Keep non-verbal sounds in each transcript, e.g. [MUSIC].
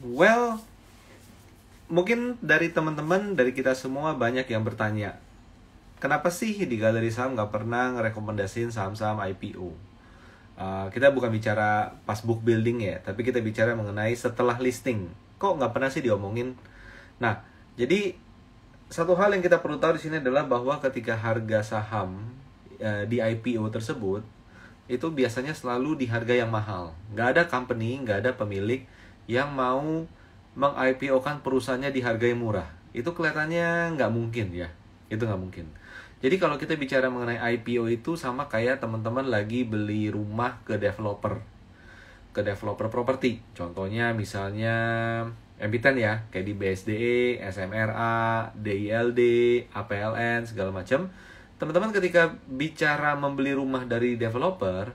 Well, mungkin dari teman-teman dari kita semua banyak yang bertanya, kenapa sih di galeri saham nggak pernah ngerekomendasiin saham-saham IPO? Uh, ah, kita bukan bicara pas book building ya, tapi kita bicara mengenai setelah listing. Kok nggak pernah sih diomongin? Nah, jadi satu hal yang kita perlu tahu di sini adalah bahwa ketika harga saham uh, di IPO tersebut itu biasanya selalu di harga yang mahal. Nggak ada company, nggak ada pemilik yang mau meng-IPO-kan perusahaannya di harga yang murah. Itu kelihatannya nggak mungkin ya. Itu nggak mungkin. Jadi kalau kita bicara mengenai IPO itu sama kayak teman-teman lagi beli rumah ke developer. Ke developer properti. Contohnya misalnya emiten ya, kayak di BSDE, SMRA, DILD, APLN segala macam. Teman-teman ketika bicara membeli rumah dari developer,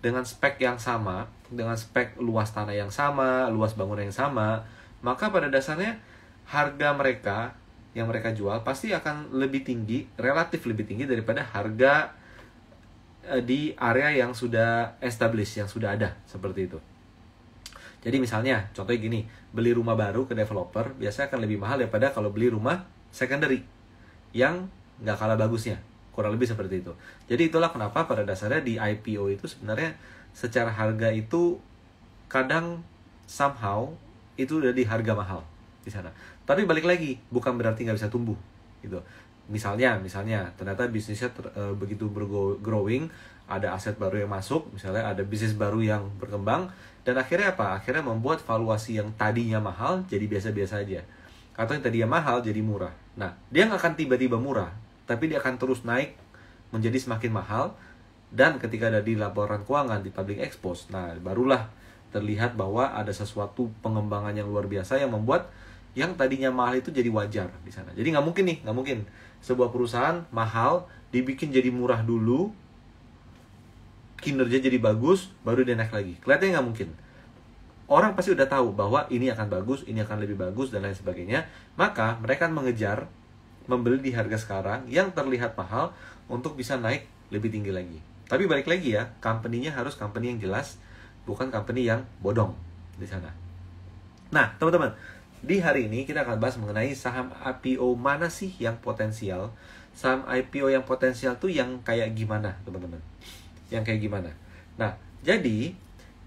dengan spek yang sama, dengan spek luas tanah yang sama, luas bangunan yang sama, maka pada dasarnya harga mereka yang mereka jual pasti akan lebih tinggi, relatif lebih tinggi daripada harga e, di area yang sudah established, yang sudah ada, seperti itu. Jadi misalnya, contohnya gini, beli rumah baru ke developer biasanya akan lebih mahal daripada kalau beli rumah secondary yang nggak kalah bagusnya kurang lebih seperti itu jadi itulah kenapa pada dasarnya di IPO itu sebenarnya secara harga itu kadang somehow itu udah di harga mahal di sana tapi balik lagi bukan berarti nggak bisa tumbuh gitu misalnya misalnya ternyata bisnisnya ter, e, begitu growing ada aset baru yang masuk misalnya ada bisnis baru yang berkembang dan akhirnya apa akhirnya membuat valuasi yang tadinya mahal jadi biasa-biasa aja atau yang tadinya mahal jadi murah nah dia nggak akan tiba-tiba murah tapi dia akan terus naik menjadi semakin mahal dan ketika ada di laporan keuangan di public expose nah barulah terlihat bahwa ada sesuatu pengembangan yang luar biasa yang membuat yang tadinya mahal itu jadi wajar di sana jadi nggak mungkin nih nggak mungkin sebuah perusahaan mahal dibikin jadi murah dulu kinerja jadi bagus baru dia naik lagi kelihatannya nggak mungkin orang pasti udah tahu bahwa ini akan bagus ini akan lebih bagus dan lain sebagainya maka mereka mengejar membeli di harga sekarang yang terlihat mahal untuk bisa naik lebih tinggi lagi. Tapi balik lagi ya, company-nya harus company yang jelas, bukan company yang bodong di sana. Nah, teman-teman, di hari ini kita akan bahas mengenai saham IPO mana sih yang potensial. Saham IPO yang potensial tuh yang kayak gimana, teman-teman? Yang kayak gimana? Nah, jadi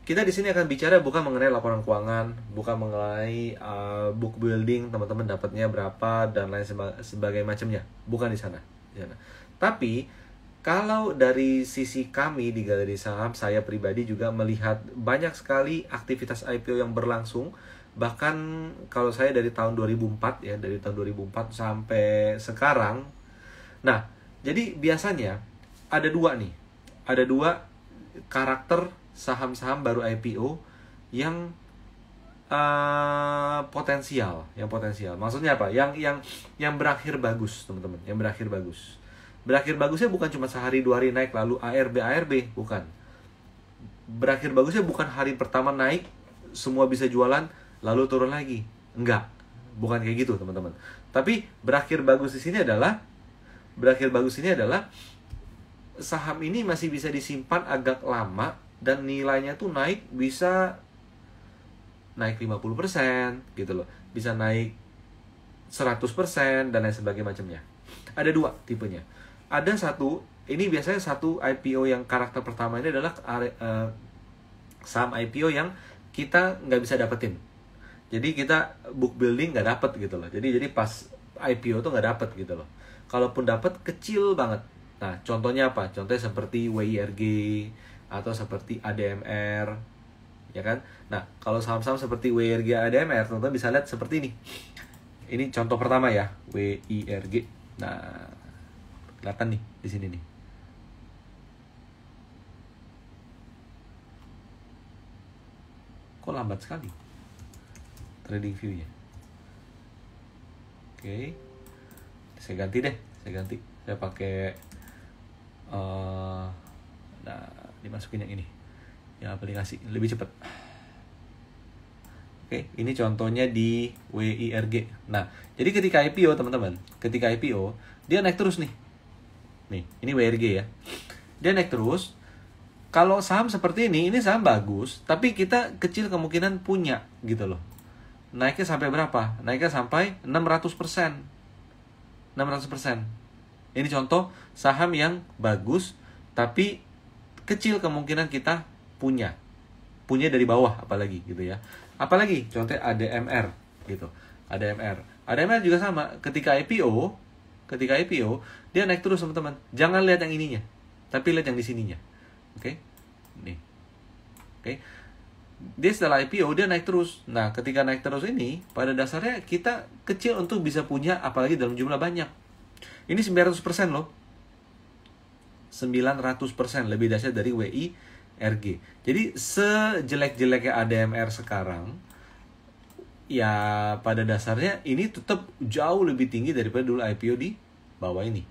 kita di sini akan bicara bukan mengenai laporan keuangan, bukan mengenai uh, book building teman-teman dapatnya berapa dan lain seba sebagai macamnya, bukan di sana. Ya. Tapi kalau dari sisi kami di galeri saham, saya pribadi juga melihat banyak sekali aktivitas IPO yang berlangsung. Bahkan kalau saya dari tahun 2004 ya, dari tahun 2004 sampai sekarang. Nah, jadi biasanya ada dua nih, ada dua karakter saham-saham baru IPO yang uh, potensial, yang potensial. Maksudnya apa? Yang yang yang berakhir bagus, teman-teman. Yang berakhir bagus. Berakhir bagusnya bukan cuma sehari dua hari naik lalu ARB ARB, bukan. Berakhir bagusnya bukan hari pertama naik semua bisa jualan lalu turun lagi. Enggak. Bukan kayak gitu, teman-teman. Tapi berakhir bagus di sini adalah berakhir bagus ini adalah saham ini masih bisa disimpan agak lama dan nilainya tuh naik bisa naik 50% gitu loh bisa naik 100% dan lain sebagainya macamnya ada dua tipenya ada satu ini biasanya satu IPO yang karakter pertama ini adalah uh, saham IPO yang kita nggak bisa dapetin jadi kita book building nggak dapet gitu loh jadi jadi pas IPO tuh nggak dapet gitu loh kalaupun dapet kecil banget nah contohnya apa contohnya seperti WIRG atau seperti ADMR ya kan nah kalau saham-saham seperti WIRG ADMR teman-teman bisa lihat seperti ini ini contoh pertama ya WIRG nah kelihatan nih di sini nih kok lambat sekali trading view-nya oke okay. saya ganti deh saya ganti saya pakai uh, nah dimasukin yang ini yang aplikasi lebih cepat oke ini contohnya di WIRG nah jadi ketika IPO teman-teman ketika IPO dia naik terus nih nih ini WIRG ya dia naik terus kalau saham seperti ini ini saham bagus tapi kita kecil kemungkinan punya gitu loh naiknya sampai berapa naiknya sampai 600 600 ini contoh saham yang bagus tapi kecil kemungkinan kita punya punya dari bawah apalagi gitu ya apalagi contohnya ADMR gitu ADMR ADMR juga sama ketika IPO ketika IPO dia naik terus teman-teman jangan lihat yang ininya tapi lihat yang di sininya oke okay? nih oke okay? dia setelah IPO dia naik terus nah ketika naik terus ini pada dasarnya kita kecil untuk bisa punya apalagi dalam jumlah banyak ini 900% loh 900% lebih dahsyat dari wi rg Jadi sejelek-jeleknya ADMR sekarang ya pada dasarnya ini tetap jauh lebih tinggi daripada dulu IPO di bawah ini.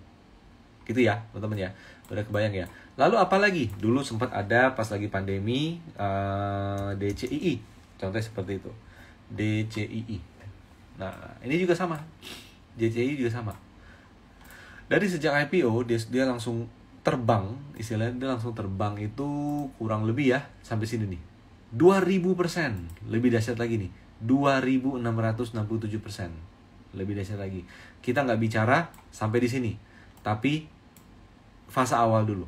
Gitu ya, teman-teman ya. Udah kebayang ya. Lalu apalagi Dulu sempat ada pas lagi pandemi uh, eh, DCII. Contohnya seperti itu. DCII. Nah, ini juga sama. DCII juga sama. Dari sejak IPO dia, dia langsung terbang istilahnya dia langsung terbang itu kurang lebih ya sampai sini nih 2000 persen lebih dahsyat lagi nih 2667 persen lebih dahsyat lagi kita nggak bicara sampai di sini tapi fase awal dulu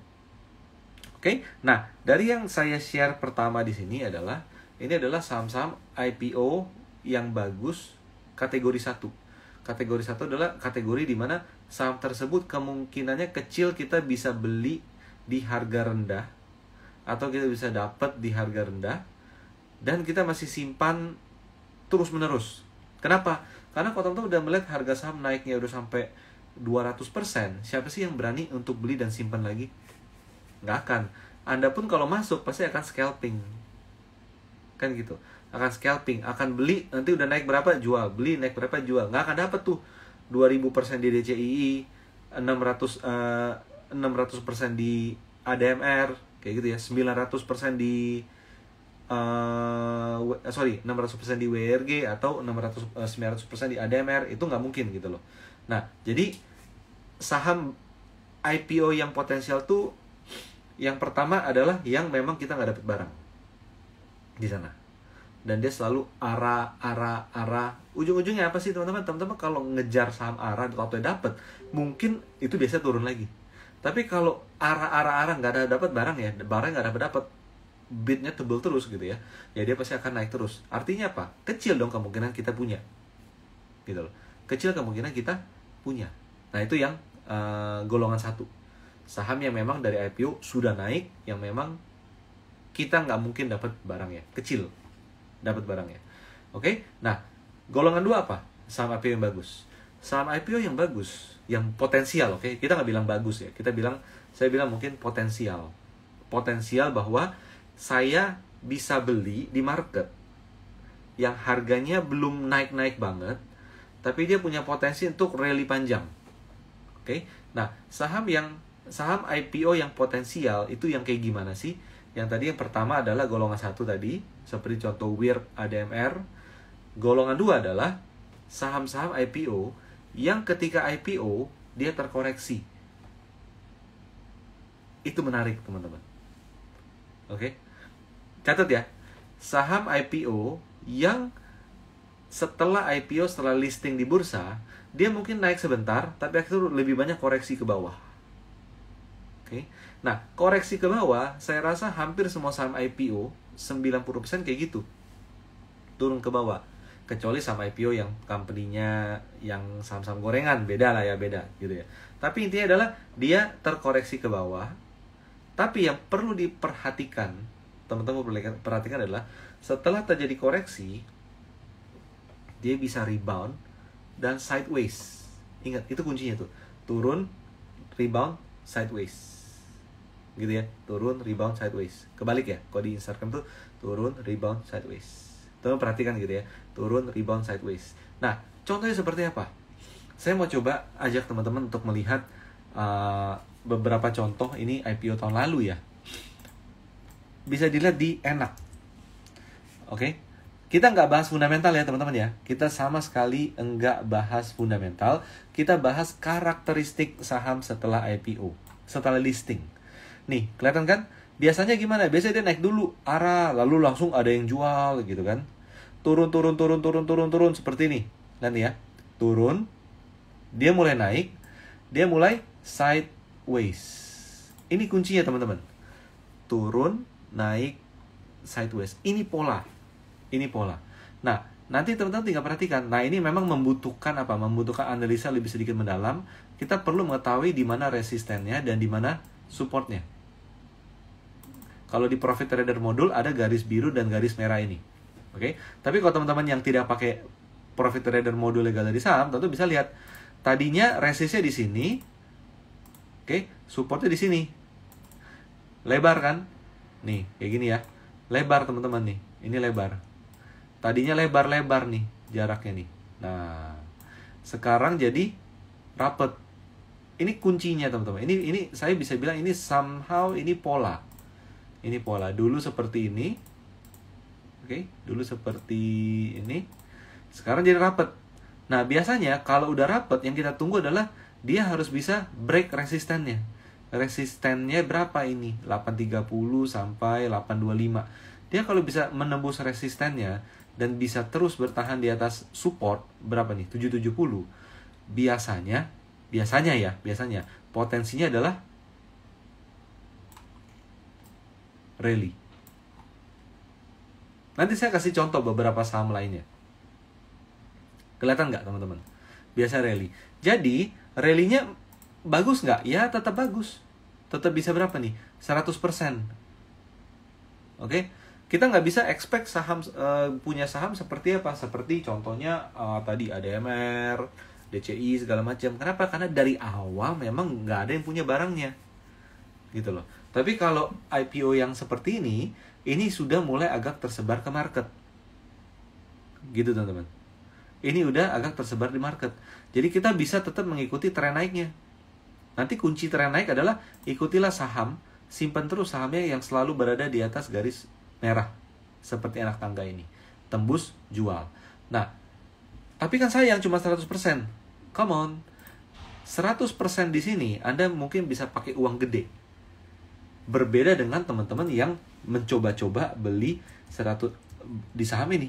oke nah dari yang saya share pertama di sini adalah ini adalah saham-saham IPO yang bagus kategori satu. kategori satu adalah kategori di mana saham tersebut kemungkinannya kecil kita bisa beli di harga rendah atau kita bisa dapat di harga rendah dan kita masih simpan terus menerus. Kenapa? Karena kalau teman-teman udah melihat harga saham naiknya udah sampai 200%, siapa sih yang berani untuk beli dan simpan lagi? Nggak akan. Anda pun kalau masuk pasti akan scalping. Kan gitu. Akan scalping, akan beli, nanti udah naik berapa jual, beli naik berapa jual. Nggak akan dapat tuh 2000% di DCII, 600 uh, 600% di ADMR kayak gitu ya, 900% di uh, sorry 600% di WRG atau 600 uh, 900% di ADMR itu nggak mungkin gitu loh. Nah, jadi saham IPO yang potensial tuh yang pertama adalah yang memang kita nggak dapat barang di sana dan dia selalu arah arah arah ujung-ujungnya apa sih teman-teman teman-teman kalau ngejar saham arah atau dapat mungkin itu biasa turun lagi tapi kalau arah arah arah nggak ada dapat barang ya barang nggak ada dapat bidnya tebel terus gitu ya ya dia pasti akan naik terus artinya apa kecil dong kemungkinan kita punya gitu loh kecil kemungkinan kita punya nah itu yang uh, golongan satu saham yang memang dari IPO sudah naik yang memang kita nggak mungkin dapat ya kecil dapat barangnya. Oke, okay? nah golongan dua apa? Saham IPO yang bagus. Saham IPO yang bagus, yang potensial. Oke, okay? kita nggak bilang bagus ya, kita bilang saya bilang mungkin potensial, potensial bahwa saya bisa beli di market yang harganya belum naik-naik banget, tapi dia punya potensi untuk rally panjang. Oke, okay? nah saham yang saham IPO yang potensial itu yang kayak gimana sih? Yang tadi yang pertama adalah golongan satu tadi, seperti contoh WIR ADMR. Golongan dua adalah saham-saham IPO yang ketika IPO dia terkoreksi. Itu menarik, teman-teman. Oke. Catat ya. Saham IPO yang setelah IPO, setelah listing di bursa, dia mungkin naik sebentar, tapi akhirnya lebih banyak koreksi ke bawah. Oke. Okay? Nah, koreksi ke bawah, saya rasa hampir semua saham IPO 90% kayak gitu. Turun ke bawah. Kecuali saham IPO yang company-nya yang saham-saham gorengan, beda lah ya, beda gitu ya. Tapi intinya adalah dia terkoreksi ke bawah. Tapi yang perlu diperhatikan, teman-teman perhatikan adalah setelah terjadi koreksi, dia bisa rebound dan sideways. Ingat, itu kuncinya tuh. Turun, rebound, sideways gitu ya turun rebound sideways kebalik ya kalau di Instagram tuh turun rebound sideways teman perhatikan gitu ya turun rebound sideways nah contohnya seperti apa saya mau coba ajak teman-teman untuk melihat uh, beberapa contoh ini IPO tahun lalu ya bisa dilihat di enak oke okay? kita nggak bahas fundamental ya teman-teman ya kita sama sekali nggak bahas fundamental kita bahas karakteristik saham setelah IPO setelah listing Nih, kelihatan kan? Biasanya gimana? Biasanya dia naik dulu arah, lalu langsung ada yang jual gitu kan. Turun, turun, turun, turun, turun, turun seperti ini. Nanti ya, turun, dia mulai naik, dia mulai sideways. Ini kuncinya teman-teman. Turun, naik, sideways. Ini pola. Ini pola. Nah, nanti teman-teman tinggal perhatikan. Nah, ini memang membutuhkan apa? Membutuhkan analisa lebih sedikit mendalam. Kita perlu mengetahui di mana resistennya dan di mana supportnya. Kalau di profit trader modul ada garis biru dan garis merah ini. Oke. Okay? Tapi kalau teman-teman yang tidak pakai profit trader modul legal dari saham, tentu bisa lihat tadinya resistnya di sini. Oke, okay? supportnya di sini. Lebar kan? Nih, kayak gini ya. Lebar teman-teman nih. Ini lebar. Tadinya lebar-lebar nih jaraknya nih. Nah, sekarang jadi rapet. Ini kuncinya teman-teman. Ini ini saya bisa bilang ini somehow ini pola ini pola dulu seperti ini oke okay? dulu seperti ini sekarang jadi rapet nah biasanya kalau udah rapet yang kita tunggu adalah dia harus bisa break resistennya resistennya berapa ini 830 sampai 825 dia kalau bisa menembus resistennya dan bisa terus bertahan di atas support berapa nih 770 biasanya biasanya ya biasanya potensinya adalah rally. Nanti saya kasih contoh beberapa saham lainnya. Kelihatan nggak teman-teman? Biasa rally. Jadi rally-nya bagus nggak? Ya tetap bagus. Tetap bisa berapa nih? 100%. Oke? Okay? Kita nggak bisa expect saham uh, punya saham seperti apa? Seperti contohnya uh, tadi ADMR, DCI segala macam. Kenapa? Karena dari awal memang nggak ada yang punya barangnya, gitu loh. Tapi kalau IPO yang seperti ini, ini sudah mulai agak tersebar ke market. Gitu teman-teman. Ini udah agak tersebar di market. Jadi kita bisa tetap mengikuti tren naiknya. Nanti kunci tren naik adalah ikutilah saham, simpan terus sahamnya yang selalu berada di atas garis merah. Seperti anak tangga ini. Tembus, jual. Nah, tapi kan saya yang cuma 100%. Come on. 100% di sini Anda mungkin bisa pakai uang gede berbeda dengan teman-teman yang mencoba-coba beli 100 di saham ini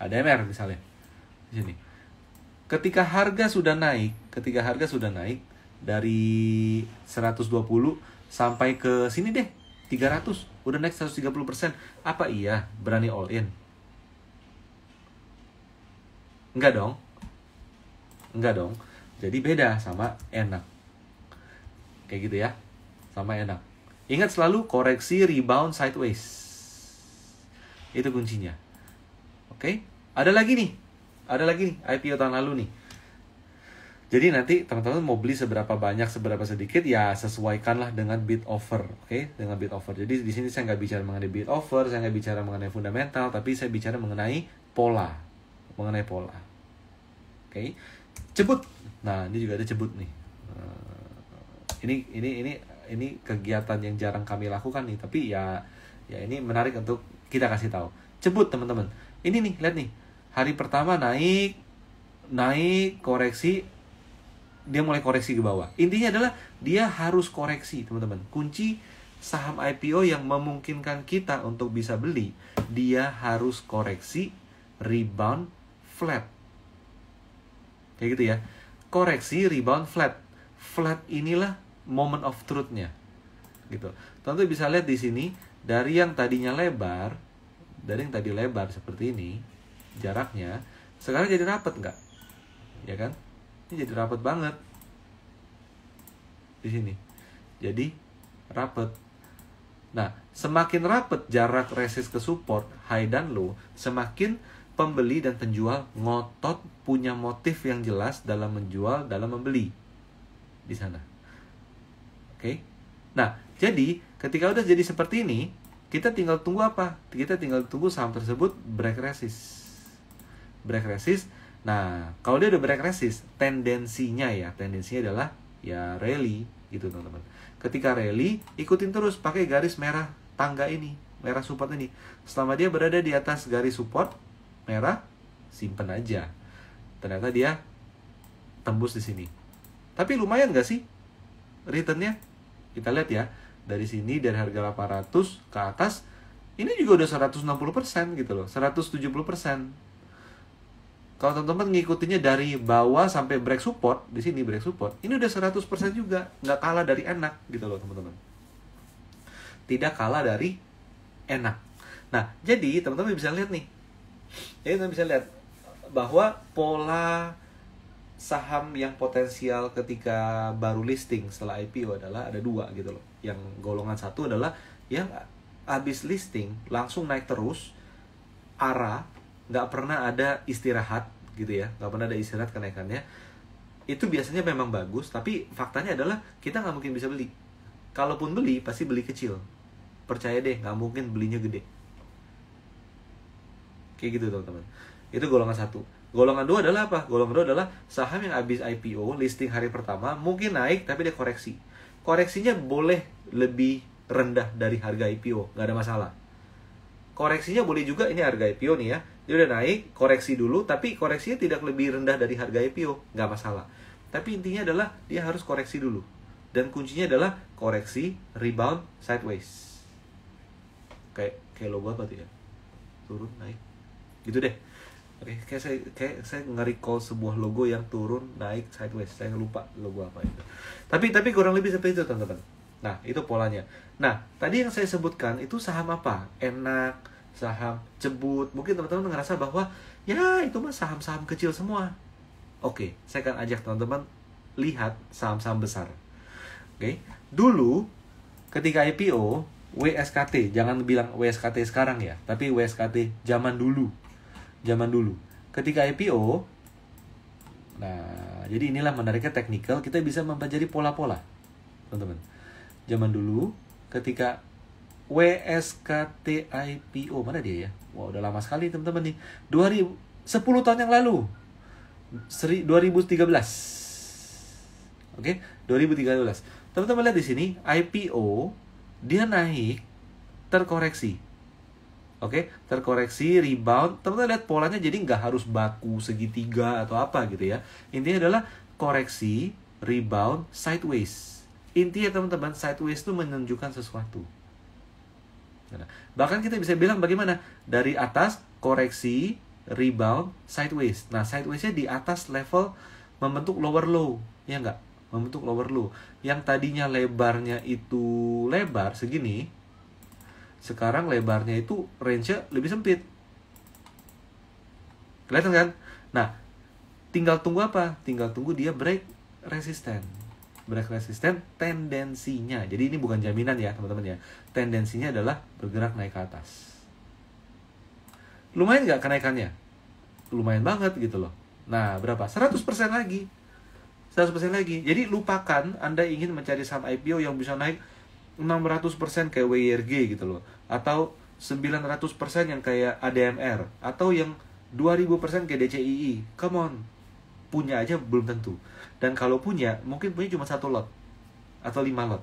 ADMR misalnya di sini ketika harga sudah naik ketika harga sudah naik dari 120 sampai ke sini deh 300 udah naik 130 apa iya berani all in enggak dong enggak dong jadi beda sama enak kayak gitu ya sama enak. Ingat selalu koreksi, rebound, sideways. Itu kuncinya. Oke, okay? ada lagi nih. Ada lagi nih IPO tahun lalu nih. Jadi nanti teman-teman mau beli seberapa banyak, seberapa sedikit ya sesuaikanlah dengan bid offer, oke? Okay? Dengan bid offer. Jadi di sini saya nggak bicara mengenai bid offer, saya nggak bicara mengenai fundamental, tapi saya bicara mengenai pola, mengenai pola, oke? Okay? Cebut, nah ini juga ada cebut nih. Eh, ini ini ini ini kegiatan yang jarang kami lakukan nih tapi ya ya ini menarik untuk kita kasih tahu cebut teman-teman ini nih lihat nih hari pertama naik naik koreksi dia mulai koreksi ke bawah intinya adalah dia harus koreksi teman-teman kunci saham IPO yang memungkinkan kita untuk bisa beli dia harus koreksi rebound flat kayak gitu ya koreksi rebound flat flat inilah moment of truth-nya. gitu tentu bisa lihat di sini dari yang tadinya lebar dari yang tadi lebar seperti ini jaraknya sekarang jadi rapat nggak ya kan ini jadi rapat banget di sini jadi rapat nah semakin rapat jarak resist ke support high dan low semakin pembeli dan penjual ngotot punya motif yang jelas dalam menjual dalam membeli di sana Oke. Nah, jadi ketika udah jadi seperti ini, kita tinggal tunggu apa? Kita tinggal tunggu saham tersebut break resist. Break resist. Nah, kalau dia udah break resist, tendensinya ya, tendensinya adalah ya rally gitu teman-teman. Ketika rally, ikutin terus pakai garis merah tangga ini, merah support ini. Selama dia berada di atas garis support merah, simpen aja. Ternyata dia tembus di sini. Tapi lumayan gak sih returnnya? Kita lihat ya, dari sini dari harga 800 ke atas ini juga udah 160% persen gitu loh, 170%. persen Kalau teman-teman ngikutinnya dari bawah sampai break support, di sini break support, ini udah 100% persen juga, nggak kalah dari enak gitu loh teman-teman. Tidak kalah dari enak. Nah, jadi teman-teman bisa lihat nih. Jadi teman-teman bisa lihat bahwa pola saham yang potensial ketika baru listing setelah IPO adalah ada dua gitu loh. Yang golongan satu adalah yang habis listing langsung naik terus, arah, nggak pernah ada istirahat gitu ya, nggak pernah ada istirahat kenaikannya. Itu biasanya memang bagus, tapi faktanya adalah kita nggak mungkin bisa beli. Kalaupun beli, pasti beli kecil. Percaya deh, nggak mungkin belinya gede. Kayak gitu teman-teman. Itu golongan satu Golongan dua adalah apa? Golongan dua adalah saham yang habis IPO, listing hari pertama, mungkin naik tapi dia koreksi. Koreksinya boleh lebih rendah dari harga IPO, nggak ada masalah. Koreksinya boleh juga, ini harga IPO nih ya, dia udah naik, koreksi dulu, tapi koreksinya tidak lebih rendah dari harga IPO, nggak masalah. Tapi intinya adalah dia harus koreksi dulu. Dan kuncinya adalah koreksi, rebound, sideways. Kayak, kayak logo apa tuh ya? Turun, naik. Gitu deh. Oke, okay, kayak saya kayak saya nge-recall sebuah logo yang turun naik sideways. Saya lupa logo apa itu. Tapi tapi kurang lebih seperti itu teman-teman. Nah itu polanya. Nah tadi yang saya sebutkan itu saham apa? Enak, saham cebut. Mungkin teman-teman ngerasa bahwa ya itu mah saham-saham kecil semua. Oke, okay, saya akan ajak teman-teman lihat saham-saham besar. Oke, okay? dulu ketika IPO WSKT, jangan bilang WSKT sekarang ya, tapi WSKT zaman dulu zaman dulu. Ketika IPO, nah jadi inilah menariknya teknikal, kita bisa mempelajari pola-pola, teman-teman. Zaman dulu, ketika WSKT IPO, mana dia ya? Wah wow, udah lama sekali teman-teman nih. 2000, 10 tahun yang lalu, 2013. Oke, okay? 2013. Teman-teman lihat di sini, IPO dia naik terkoreksi Oke, okay? terkoreksi, rebound. Teman-teman lihat polanya jadi nggak harus baku segitiga atau apa gitu ya. Intinya adalah koreksi, rebound, sideways. Intinya teman-teman sideways itu menunjukkan sesuatu. Nah, bahkan kita bisa bilang bagaimana dari atas koreksi, rebound, sideways. Nah, sidewaysnya di atas level membentuk lower low, ya nggak? Membentuk lower low. Yang tadinya lebarnya itu lebar segini, sekarang lebarnya itu range-nya lebih sempit kelihatan kan nah tinggal tunggu apa tinggal tunggu dia break resisten break resisten tendensinya jadi ini bukan jaminan ya teman-teman ya tendensinya adalah bergerak naik ke atas lumayan nggak kenaikannya lumayan banget gitu loh nah berapa 100% lagi 100% lagi jadi lupakan anda ingin mencari saham IPO yang bisa naik 600% kayak WIRG gitu loh atau 900% yang kayak ADMR atau yang 2000% kayak DCII come on punya aja belum tentu dan kalau punya mungkin punya cuma satu lot atau lima lot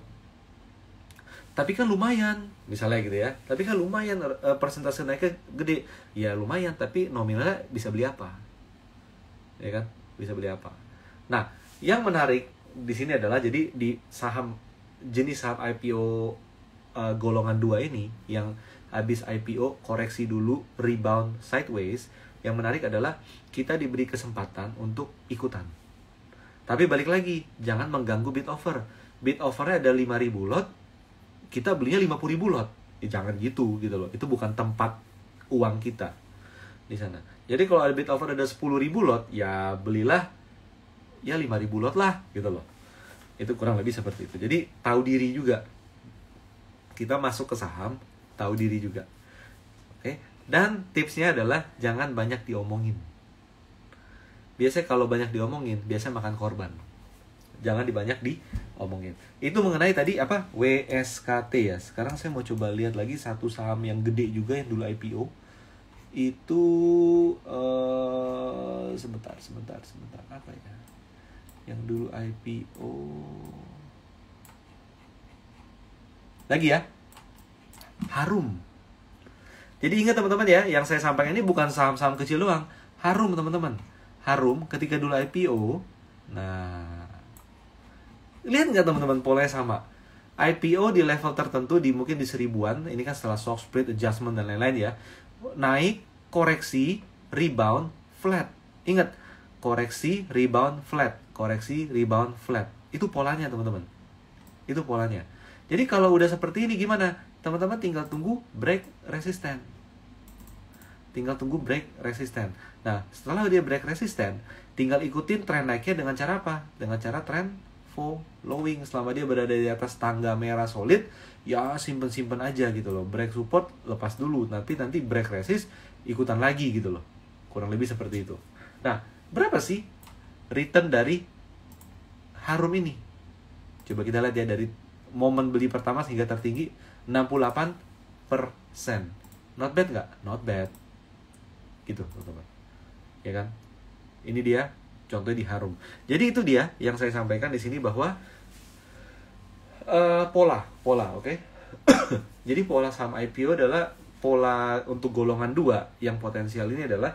tapi kan lumayan misalnya gitu ya tapi kan lumayan eh, persentase naiknya gede ya lumayan tapi nominalnya bisa beli apa ya kan bisa beli apa nah yang menarik di sini adalah jadi di saham jenis saham IPO uh, eh, golongan dua ini yang habis IPO koreksi dulu rebound sideways yang menarik adalah kita diberi kesempatan untuk ikutan tapi balik lagi jangan mengganggu bid offer bid offernya ada 5000 lot kita belinya 50000 lot ya, jangan gitu gitu loh itu bukan tempat uang kita di sana jadi kalau ada bid offer ada 10.000 lot ya belilah ya 5.000 lot lah gitu loh itu kurang lebih seperti itu jadi tahu diri juga kita masuk ke saham tahu diri juga oke dan tipsnya adalah jangan banyak diomongin biasanya kalau banyak diomongin biasa makan korban jangan dibanyak diomongin itu mengenai tadi apa WSKT ya sekarang saya mau coba lihat lagi satu saham yang gede juga yang dulu IPO itu uh, sebentar sebentar sebentar apa ya yang dulu IPO lagi ya harum jadi ingat teman-teman ya yang saya sampaikan ini bukan saham-saham kecil doang harum teman-teman harum ketika dulu IPO nah lihat nggak teman-teman pola sama IPO di level tertentu di mungkin di seribuan ini kan setelah soft split adjustment dan lain-lain ya naik koreksi rebound flat ingat koreksi rebound flat koreksi, rebound, flat. Itu polanya teman-teman. Itu polanya. Jadi kalau udah seperti ini gimana? Teman-teman tinggal tunggu break resisten. Tinggal tunggu break resisten. Nah, setelah dia break resisten, tinggal ikutin tren naiknya dengan cara apa? Dengan cara trend following selama dia berada di atas tangga merah solid ya simpen-simpen aja gitu loh break support lepas dulu nanti nanti break resist ikutan lagi gitu loh kurang lebih seperti itu nah berapa sih return dari harum ini. Coba kita lihat ya dari momen beli pertama sehingga tertinggi 68 persen. Not bad nggak? Not bad. Gitu teman-teman. Ya kan? Ini dia contohnya di harum. Jadi itu dia yang saya sampaikan di sini bahwa uh, pola, pola, oke. Okay? [COUGHS] Jadi pola saham IPO adalah pola untuk golongan dua yang potensial ini adalah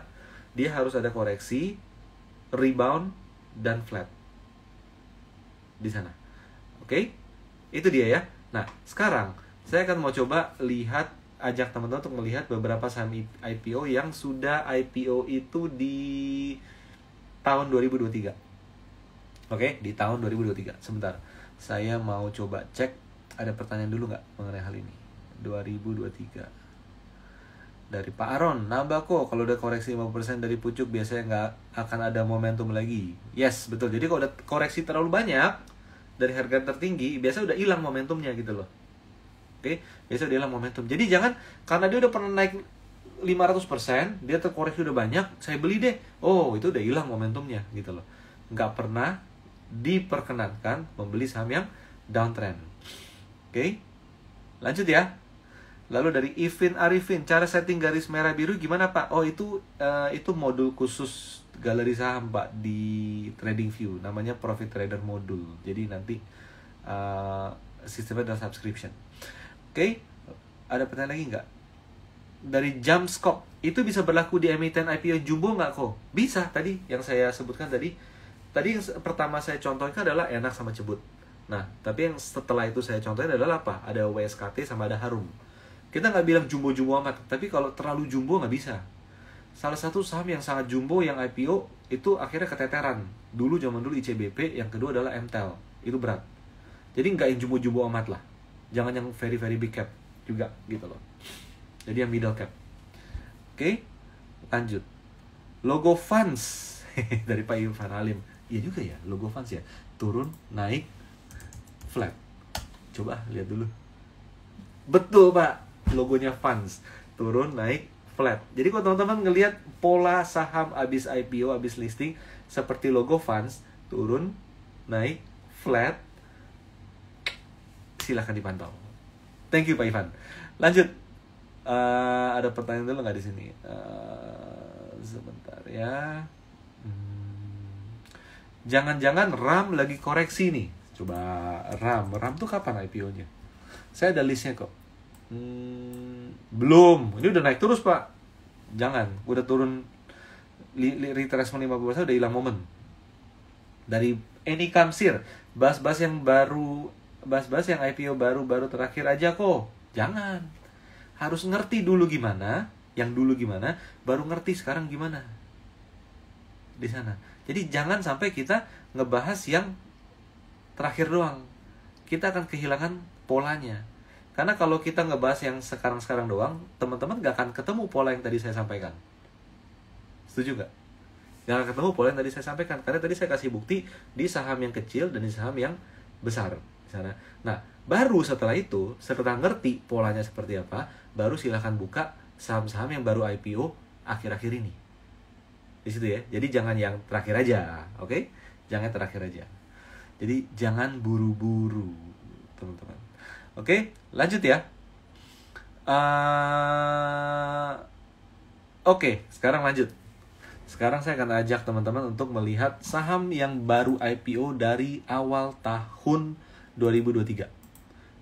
dia harus ada koreksi, rebound, dan flat di sana. Oke? Okay? Itu dia ya. Nah, sekarang saya akan mau coba lihat ajak teman-teman untuk melihat beberapa saham IPO yang sudah IPO itu di tahun 2023. Oke, okay? di tahun 2023. Sebentar. Saya mau coba cek ada pertanyaan dulu nggak mengenai hal ini. 2023 dari Pak Aron nambah kok kalau udah koreksi 50% dari pucuk biasanya nggak akan ada momentum lagi yes betul jadi kalau udah koreksi terlalu banyak dari harga tertinggi biasanya udah hilang momentumnya gitu loh oke okay? biasanya udah hilang momentum jadi jangan karena dia udah pernah naik 500% dia terkoreksi udah banyak saya beli deh oh itu udah hilang momentumnya gitu loh nggak pernah diperkenankan membeli saham yang downtrend oke okay? lanjut ya Lalu dari Ifin Arifin, cara setting garis merah biru gimana Pak? Oh itu uh, itu modul khusus galeri saham Pak di trading view namanya Profit Trader Modul. Jadi nanti uh, sistemnya adalah subscription. Oke, okay? ada pertanyaan lagi nggak? Dari Jamskop, itu bisa berlaku di emiten IPO jumbo nggak kok? Bisa tadi yang saya sebutkan tadi. Tadi yang pertama saya contohkan adalah enak sama cebut. Nah, tapi yang setelah itu saya contohkan adalah apa? Ada WSKT sama ada harum. Kita nggak bilang jumbo-jumbo amat, tapi kalau terlalu jumbo nggak bisa. Salah satu saham yang sangat jumbo yang IPO itu akhirnya keteteran. Dulu zaman dulu ICBP, yang kedua adalah MTEL. Itu berat. Jadi nggak yang jumbo-jumbo amat lah. Jangan yang very very big cap juga gitu loh. Jadi yang middle cap. Oke, lanjut. Logo funds [LAUGHS] dari Pak Irfan Halim. Iya juga ya, logo funds ya. Turun, naik, flat. Coba lihat dulu. Betul, Pak logonya funds turun naik flat. Jadi kalau teman-teman ngelihat pola saham abis IPO, abis listing seperti logo funds turun naik flat silahkan dipantau. Thank you Pak Ivan. Lanjut. Uh, ada pertanyaan dulu nggak di sini? Uh, sebentar ya. Hmm. Jangan-jangan RAM lagi koreksi nih. Coba RAM. RAM tuh kapan IPO-nya? Saya ada listnya kok. Hmm, belum. Ini udah naik terus, Pak. Jangan. Udah turun li, li, retracement 50% udah hilang momen. Dari any Kamsir, bas-bas yang baru bas-bas yang IPO baru-baru terakhir aja kok. Jangan. Harus ngerti dulu gimana, yang dulu gimana, baru ngerti sekarang gimana. Di sana. Jadi jangan sampai kita ngebahas yang terakhir doang. Kita akan kehilangan polanya karena kalau kita ngebahas yang sekarang-sekarang doang, teman-teman gak akan ketemu pola yang tadi saya sampaikan. Setuju gak? Gak akan ketemu pola yang tadi saya sampaikan. Karena tadi saya kasih bukti di saham yang kecil dan di saham yang besar. sana. Nah, baru setelah itu, serta ngerti polanya seperti apa, baru silahkan buka saham-saham yang baru IPO akhir-akhir ini. Di situ ya. Jadi jangan yang terakhir aja, oke? Okay? Jangan terakhir aja. Jadi jangan buru-buru, teman-teman. Oke, lanjut ya. Uh, Oke, sekarang lanjut. Sekarang saya akan ajak teman-teman untuk melihat saham yang baru IPO dari awal tahun 2023.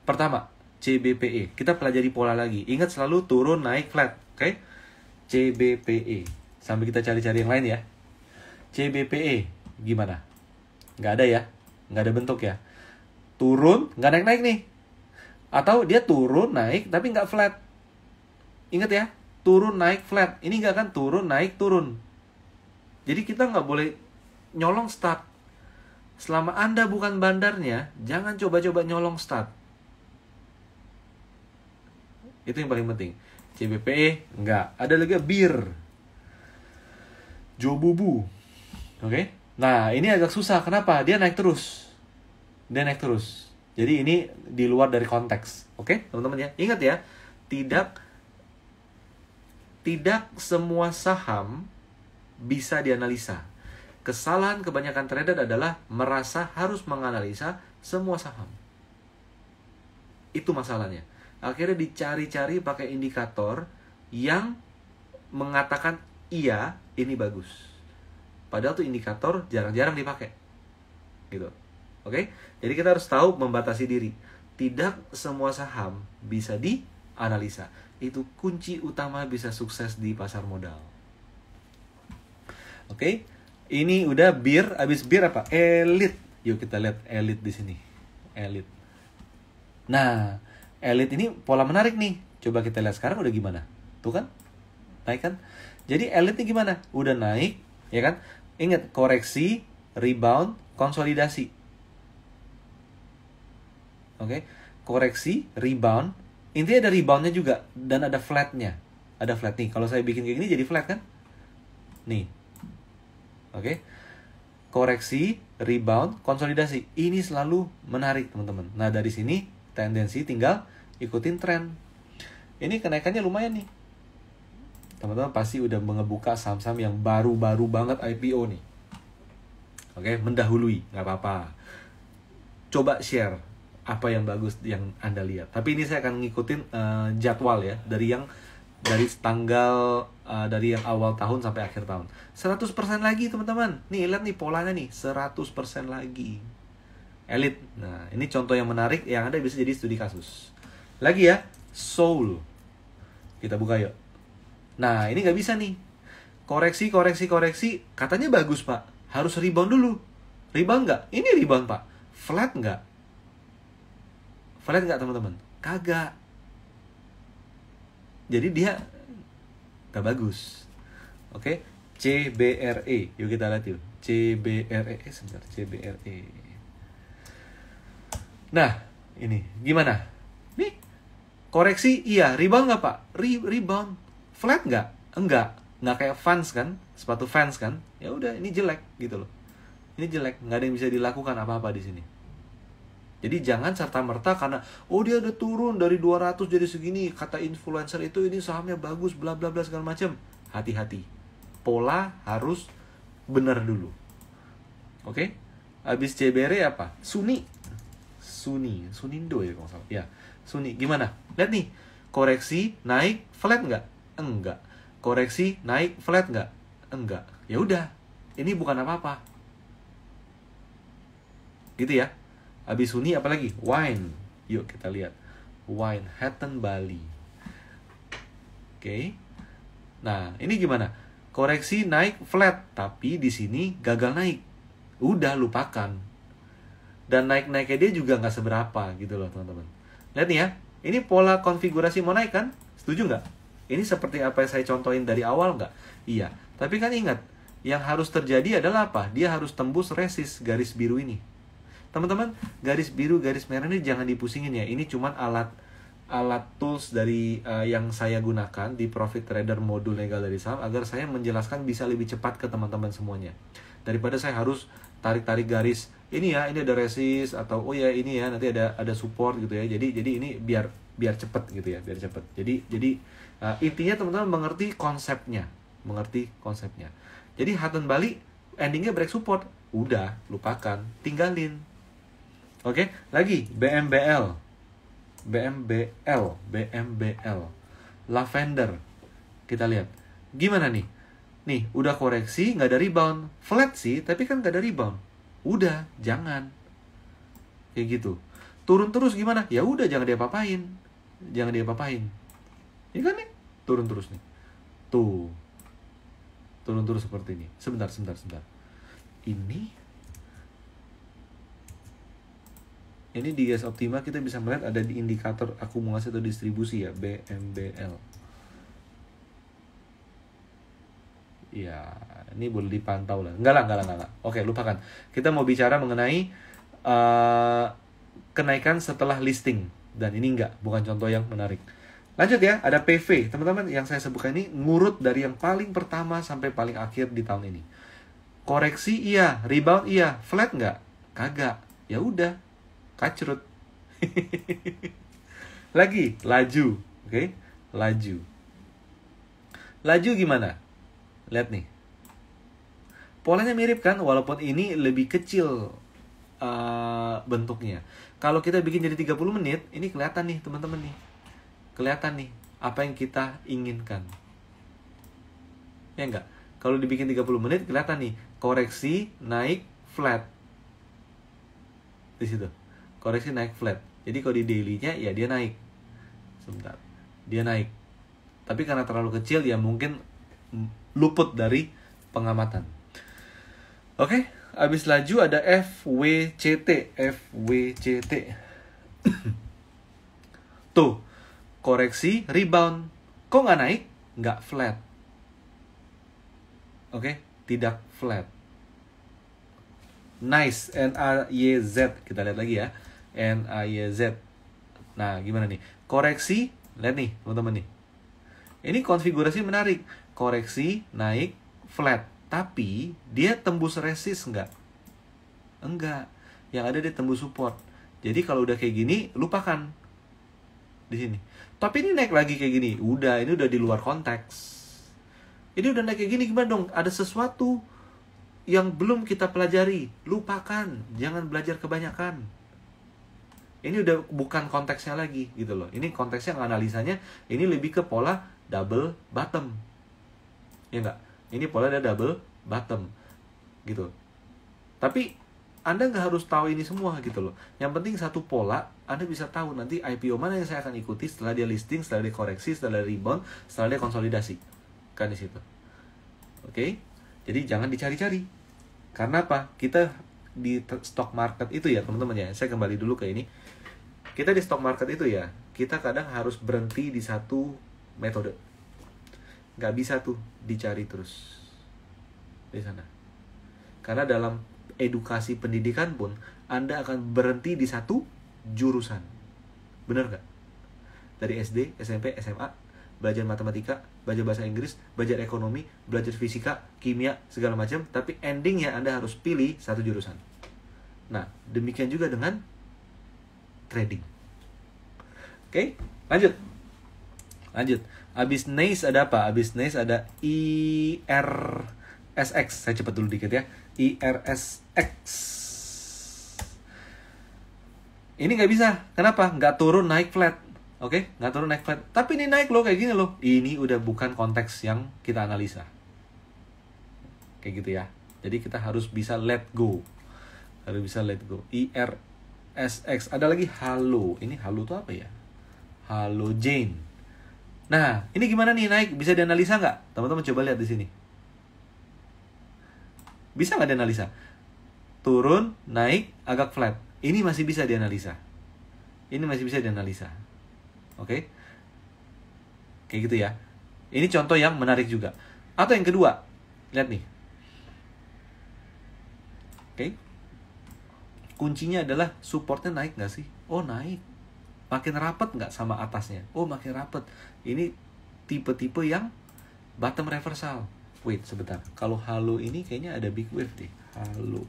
Pertama, CBPE. Kita pelajari pola lagi. Ingat selalu turun naik flat, oke? Okay? CBPE. Sambil kita cari-cari yang lain ya. CBPE gimana? Nggak ada ya? Nggak ada bentuk ya? Turun, nggak naik-naik nih. Atau dia turun naik tapi nggak flat. Ingat ya, turun naik flat. Ini nggak kan turun naik turun. Jadi kita nggak boleh nyolong start. Selama Anda bukan bandarnya, jangan coba-coba nyolong start. Itu yang paling penting. CBPE nggak Ada lagi bir. Jobubu. Oke. Okay? Nah, ini agak susah. Kenapa? Dia naik terus. Dia naik terus. Jadi ini di luar dari konteks. Oke, okay? teman-teman ya. Ingat ya, tidak tidak semua saham bisa dianalisa. Kesalahan kebanyakan trader adalah merasa harus menganalisa semua saham. Itu masalahnya. Akhirnya dicari-cari pakai indikator yang mengatakan iya ini bagus. Padahal tuh indikator jarang-jarang dipakai. Gitu. Oke? Jadi kita harus tahu membatasi diri. Tidak semua saham bisa dianalisa. Itu kunci utama bisa sukses di pasar modal. Oke? Ini udah bir, habis bir apa? Elit. Yuk kita lihat elit di sini. Elit. Nah, elit ini pola menarik nih. Coba kita lihat sekarang udah gimana. Tuh kan? Naik kan? Jadi ini gimana? Udah naik, ya kan? Ingat, koreksi, rebound, konsolidasi oke okay? koreksi rebound intinya ada reboundnya juga dan ada flatnya ada flat nih kalau saya bikin kayak gini jadi flat kan nih oke okay? koreksi rebound konsolidasi ini selalu menarik teman-teman nah dari sini tendensi tinggal ikutin tren ini kenaikannya lumayan nih teman-teman pasti udah mengebuka saham-saham yang baru-baru banget IPO nih oke okay? mendahului nggak apa-apa coba share apa yang bagus yang anda lihat. Tapi ini saya akan ngikutin uh, jadwal ya dari yang dari tanggal uh, dari yang awal tahun sampai akhir tahun. 100% lagi teman-teman. Nih lihat nih polanya nih 100% lagi. Elit. Nah, ini contoh yang menarik yang Anda bisa jadi studi kasus. Lagi ya, soul. Kita buka yuk. Nah, ini nggak bisa nih. Koreksi, koreksi, koreksi. Katanya bagus, Pak. Harus rebound dulu. Rebound nggak? Ini rebound, Pak. Flat nggak? valid nggak teman-teman kagak jadi dia gak bagus oke C B R E yuk kita lihat yuk C B R E eh, sebentar C B R E nah ini gimana nih koreksi iya rebound nggak pak Re rebound flat nggak enggak nggak kayak fans kan sepatu fans kan ya udah ini jelek gitu loh ini jelek nggak ada yang bisa dilakukan apa apa di sini jadi jangan serta-merta karena oh dia udah turun dari 200 jadi segini, kata influencer itu ini sahamnya bagus bla bla bla segala macam. Hati-hati. Pola harus benar dulu. Oke? Okay? Habis CBR apa? Suni. Suni, Sunindo ya kalau salah. Ya, Suni. Gimana? Lihat nih, koreksi naik flat nggak? Enggak. Koreksi naik flat nggak? Enggak. Ya udah. Ini bukan apa-apa. Gitu ya. Habis Huni apalagi? Wine. Yuk kita lihat. Wine Hatton Bali. Oke. Okay. Nah, ini gimana? Koreksi naik flat, tapi di sini gagal naik. Udah lupakan. Dan naik-naiknya dia juga nggak seberapa gitu loh, teman-teman. Lihat nih ya. Ini pola konfigurasi mau naik kan? Setuju nggak? Ini seperti apa yang saya contohin dari awal nggak? Iya. Tapi kan ingat, yang harus terjadi adalah apa? Dia harus tembus resist garis biru ini teman-teman garis biru garis merah ini jangan dipusingin ya ini cuman alat alat tools dari uh, yang saya gunakan di Profit Trader modul legal dari saham agar saya menjelaskan bisa lebih cepat ke teman-teman semuanya daripada saya harus tarik-tarik garis ini ya ini ada resist atau oh ya ini ya nanti ada ada support gitu ya jadi jadi ini biar biar cepet gitu ya biar cepet jadi jadi uh, intinya teman-teman mengerti konsepnya mengerti konsepnya jadi Hatton Bali endingnya break support udah lupakan tinggalin Oke, okay? lagi BMBL. BMBL, BMBL. Lavender. Kita lihat. Gimana nih? Nih, udah koreksi, nggak ada rebound. Flat sih, tapi kan nggak ada rebound. Udah, jangan. Kayak gitu. Turun terus gimana? Ya udah, jangan dia papain. Jangan dia papain. Ini iya kan nih, turun terus nih. Tuh. Turun terus seperti ini. Sebentar, sebentar, sebentar. Ini Ini di Gas Optima kita bisa melihat ada di indikator akumulasi atau distribusi ya, BMBL. Ya, ini boleh dipantau lah. Enggak lah, enggak lah, enggak lah. Oke, lupakan. Kita mau bicara mengenai uh, kenaikan setelah listing. Dan ini enggak, bukan contoh yang menarik. Lanjut ya, ada PV. Teman-teman, yang saya sebutkan ini ngurut dari yang paling pertama sampai paling akhir di tahun ini. Koreksi iya, rebound iya, flat enggak Kagak. Ya udah, kacrut. [LAUGHS] Lagi, laju. Oke, okay? laju. Laju gimana? Lihat nih. Polanya mirip kan, walaupun ini lebih kecil uh, bentuknya. Kalau kita bikin jadi 30 menit, ini kelihatan nih teman-teman nih. Kelihatan nih apa yang kita inginkan. Ya enggak? Kalau dibikin 30 menit kelihatan nih, koreksi, naik, flat. Di situ koreksi naik flat jadi kalau di dailynya ya dia naik sebentar dia naik tapi karena terlalu kecil ya mungkin luput dari pengamatan oke okay? abis laju ada FWCT FWCT [COUGHS] tuh koreksi rebound kok nggak naik nggak flat oke okay? tidak flat nice N A Y Z kita lihat lagi ya N A Z. Nah, gimana nih? Koreksi, lihat nih, teman-teman nih. Ini konfigurasi menarik. Koreksi, naik, flat. Tapi dia tembus resist enggak? Enggak. Yang ada dia tembus support. Jadi kalau udah kayak gini, lupakan di sini. Tapi ini naik lagi kayak gini. Udah, ini udah di luar konteks. Ini udah naik kayak gini gimana dong? Ada sesuatu yang belum kita pelajari. Lupakan, jangan belajar kebanyakan ini udah bukan konteksnya lagi gitu loh ini konteksnya analisanya ini lebih ke pola double bottom ya enggak ini pola ada double bottom gitu tapi anda nggak harus tahu ini semua gitu loh yang penting satu pola anda bisa tahu nanti IPO mana yang saya akan ikuti setelah dia listing setelah dia koreksi setelah dia rebound setelah dia konsolidasi kan di situ oke okay? jadi jangan dicari-cari karena apa kita di stock market itu ya teman-teman ya saya kembali dulu ke ini kita di stock market itu ya kita kadang harus berhenti di satu metode nggak bisa tuh dicari terus di sana karena dalam edukasi pendidikan pun anda akan berhenti di satu jurusan bener nggak dari SD SMP SMA belajar matematika belajar bahasa Inggris belajar ekonomi belajar fisika kimia segala macam tapi endingnya anda harus pilih satu jurusan nah demikian juga dengan trading. Oke, okay, lanjut. Lanjut. Abis NACE ada apa? Abis NACE ada IRSX. Saya cepat dulu dikit ya. IRSX. Ini nggak bisa. Kenapa? Nggak turun naik flat. Oke, okay? nggak turun naik flat. Tapi ini naik loh kayak gini loh. Ini udah bukan konteks yang kita analisa. Kayak gitu ya. Jadi kita harus bisa let go. Harus bisa let go. IR SX ada lagi Halo ini Halo tuh apa ya Halo Jane nah ini gimana nih naik bisa dianalisa nggak teman-teman coba lihat di sini bisa nggak dianalisa turun naik agak flat ini masih bisa dianalisa ini masih bisa dianalisa oke okay? kayak gitu ya ini contoh yang menarik juga atau yang kedua lihat nih kuncinya adalah supportnya naik nggak sih oh naik makin rapet nggak sama atasnya oh makin rapet. ini tipe-tipe yang bottom reversal wait sebentar kalau halo ini kayaknya ada big wave deh halo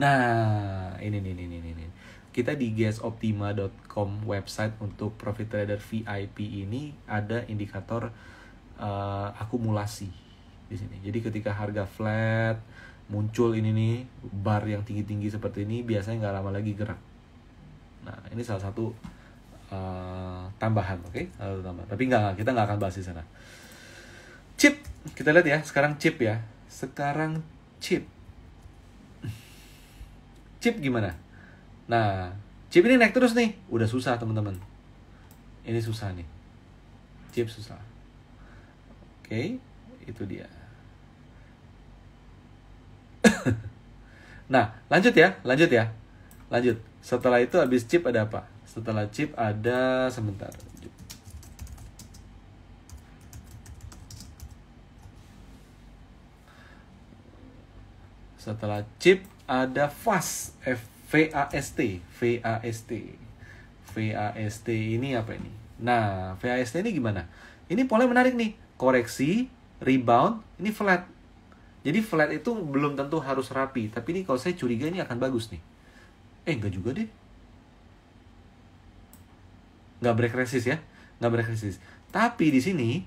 nah ini nih ini ini kita di gasoptima.com website untuk profit trader VIP ini ada indikator uh, akumulasi di sini. Jadi ketika harga flat, muncul ini nih bar yang tinggi-tinggi seperti ini biasanya nggak lama lagi gerak. Nah ini salah satu uh, tambahan, oke? Okay? Salah satu tambahan. Tapi nggak kita nggak akan bahas di sana. Chip, kita lihat ya. Sekarang chip ya. Sekarang chip. Chip gimana? Nah, chip ini naik terus nih. Udah susah teman-teman. Ini susah nih. Chip susah. Oke, okay, itu dia. Nah, lanjut ya, lanjut ya. Lanjut. Setelah itu habis chip ada apa? Setelah chip ada sebentar. Setelah chip ada fast F V A S T, V A S T. V A S T ini apa ini? Nah, V A S T ini gimana? Ini pola menarik nih. Koreksi, rebound, ini flat jadi flat itu belum tentu harus rapi, tapi ini kalau saya curiga ini akan bagus nih. Eh enggak juga deh. Enggak break resist ya, enggak break resist. Tapi di sini,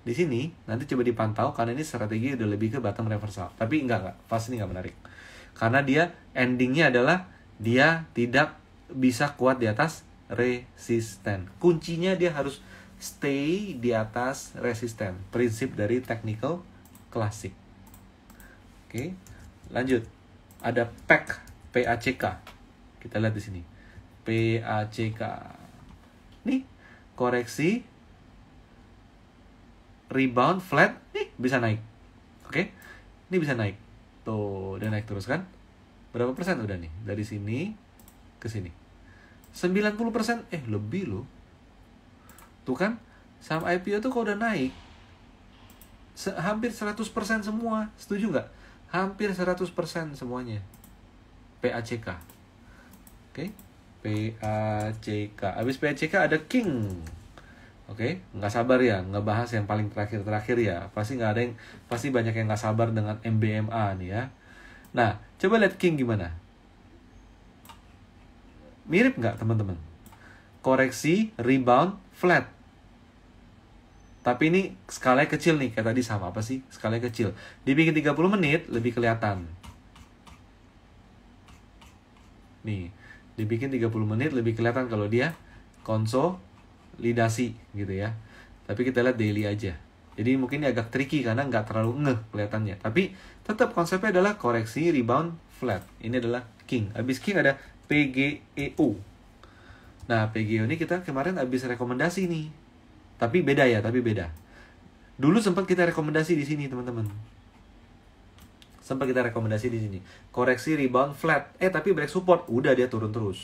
di sini nanti coba dipantau karena ini strategi udah lebih ke bottom reversal. Tapi enggak enggak, pas ini enggak menarik. Karena dia endingnya adalah dia tidak bisa kuat di atas resisten. Kuncinya dia harus stay di atas resisten. Prinsip dari technical klasik. Oke, lanjut. Ada pack PACK. Kita lihat di sini. PACK. Nih, koreksi rebound flat nih bisa naik. Oke. Ini bisa naik. Tuh, udah naik terus kan? Berapa persen udah nih dari sini ke sini? 90% eh lebih loh. Tuh kan? Saham IPO tuh kalau udah naik hampir 100% semua. Setuju nggak? hampir 100% semuanya PACK oke okay? PACK habis PACK ada King oke okay? nggak sabar ya nggak bahas yang paling terakhir terakhir ya pasti nggak ada yang pasti banyak yang nggak sabar dengan MBMA nih ya nah coba lihat King gimana mirip nggak teman-teman koreksi rebound flat tapi ini skalanya kecil nih, kayak tadi sama apa sih? Skalanya kecil. Dibikin 30 menit lebih kelihatan. Nih, dibikin 30 menit lebih kelihatan kalau dia konsolidasi gitu ya. Tapi kita lihat daily aja. Jadi mungkin ini agak tricky karena nggak terlalu ngeh kelihatannya. Tapi tetap konsepnya adalah koreksi, rebound, flat. Ini adalah king. Abis king ada PGEU Nah, PGEU ini kita kemarin abis rekomendasi nih tapi beda ya, tapi beda. Dulu sempat kita rekomendasi di sini, teman-teman. Sempat kita rekomendasi di sini. Koreksi rebound flat. Eh, tapi break support udah dia turun terus.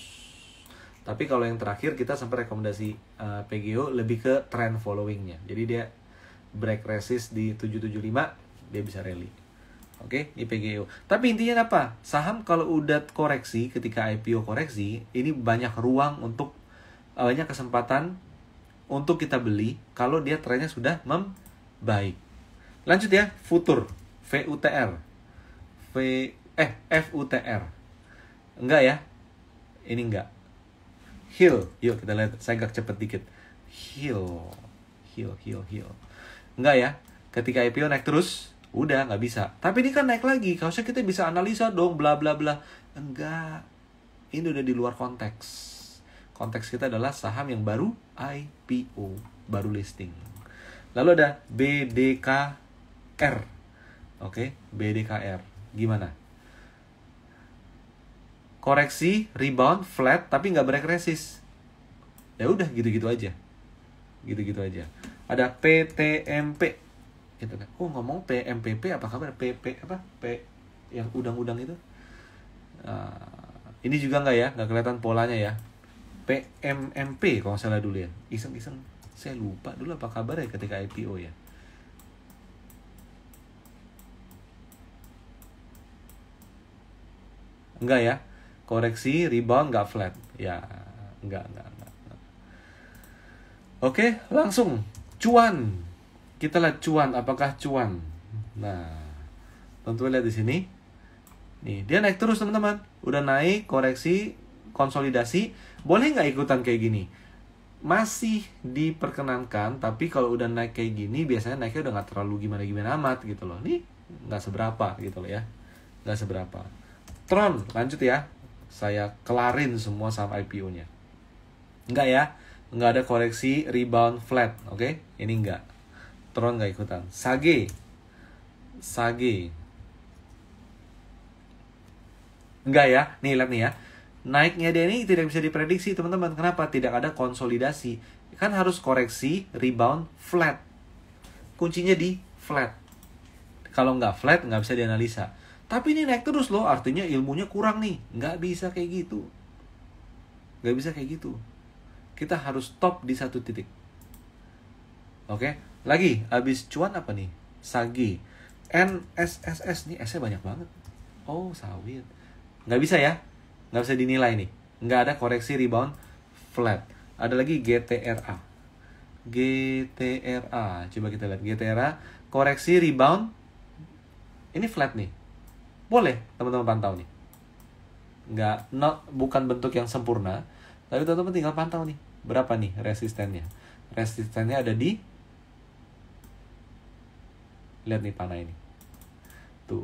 Tapi kalau yang terakhir kita sempat rekomendasi uh, eh, PGO lebih ke trend followingnya. Jadi dia break resist di 775, dia bisa rally. Oke, okay, ini PGO. Tapi intinya apa? Saham kalau udah koreksi ketika IPO koreksi, ini banyak ruang untuk eh, banyak kesempatan untuk kita beli kalau dia trennya sudah membaik. Lanjut ya, futur, VUTR. V eh FUTR. Enggak ya? Ini enggak. Heal. Yuk kita lihat, saya agak cepet dikit. Heal. Heal, heal, heal. Enggak ya? Ketika IPO naik terus, udah nggak bisa. Tapi ini kan naik lagi, saya kita bisa analisa dong, bla bla bla. Enggak. Ini udah di luar konteks. Konteks kita adalah saham yang baru IPO baru listing. Lalu ada BDKR. Oke, okay? BDKR. Gimana? Koreksi, rebound, flat, tapi nggak break Ya udah gitu-gitu aja. Gitu-gitu aja. Ada PTMP. Gitu kan. Oh, ngomong PMPP apa kabar? PP apa? P yang udang-udang itu. Uh, ini juga nggak ya, nggak kelihatan polanya ya. PMMP kalau salah dulu ya iseng-iseng saya lupa dulu apa kabar ya ketika IPO ya enggak ya koreksi rebound nggak flat ya enggak enggak enggak, enggak. oke langsung cuan kita lihat cuan apakah cuan nah tentu lihat di sini nih dia naik terus teman-teman udah naik koreksi konsolidasi boleh nggak ikutan kayak gini masih diperkenankan tapi kalau udah naik kayak gini biasanya naiknya udah nggak terlalu gimana gimana amat gitu loh ini nggak seberapa gitu loh ya nggak seberapa Tron lanjut ya saya kelarin semua saham IPO nya nggak ya nggak ada koreksi rebound flat oke okay? ini nggak Tron nggak ikutan Sage Sage nggak ya, nih lihat nih ya Naiknya dia ini tidak bisa diprediksi teman-teman. Kenapa? Tidak ada konsolidasi. Kan harus koreksi, rebound, flat. Kuncinya di flat. Kalau nggak flat, nggak bisa dianalisa. Tapi ini naik terus loh, artinya ilmunya kurang nih. Nggak bisa kayak gitu. Nggak bisa kayak gitu. Kita harus stop di satu titik. Oke, lagi. Habis cuan apa nih? Sagi. NSSS nih S-nya banyak banget. Oh, sawit. Nggak bisa ya, nggak bisa dinilai nih nggak ada koreksi rebound flat ada lagi GTRA GTRA coba kita lihat GTRA koreksi rebound ini flat nih boleh teman-teman pantau nih nggak not, bukan bentuk yang sempurna tapi teman-teman tinggal pantau nih berapa nih resistennya resistennya ada di lihat nih panah ini tuh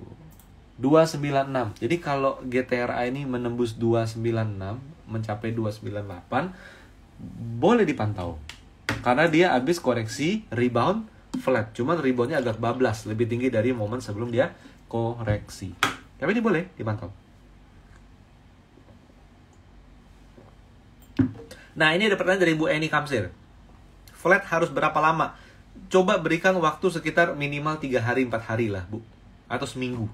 296. Jadi kalau GTRA ini menembus 296, mencapai 298, boleh dipantau. Karena dia habis koreksi rebound flat. Cuman reboundnya agak bablas, lebih tinggi dari momen sebelum dia koreksi. Tapi ini boleh dipantau. Nah, ini ada pertanyaan dari Bu Eni Kamsir. Flat harus berapa lama? Coba berikan waktu sekitar minimal 3 hari, 4 hari lah, Bu. Atau seminggu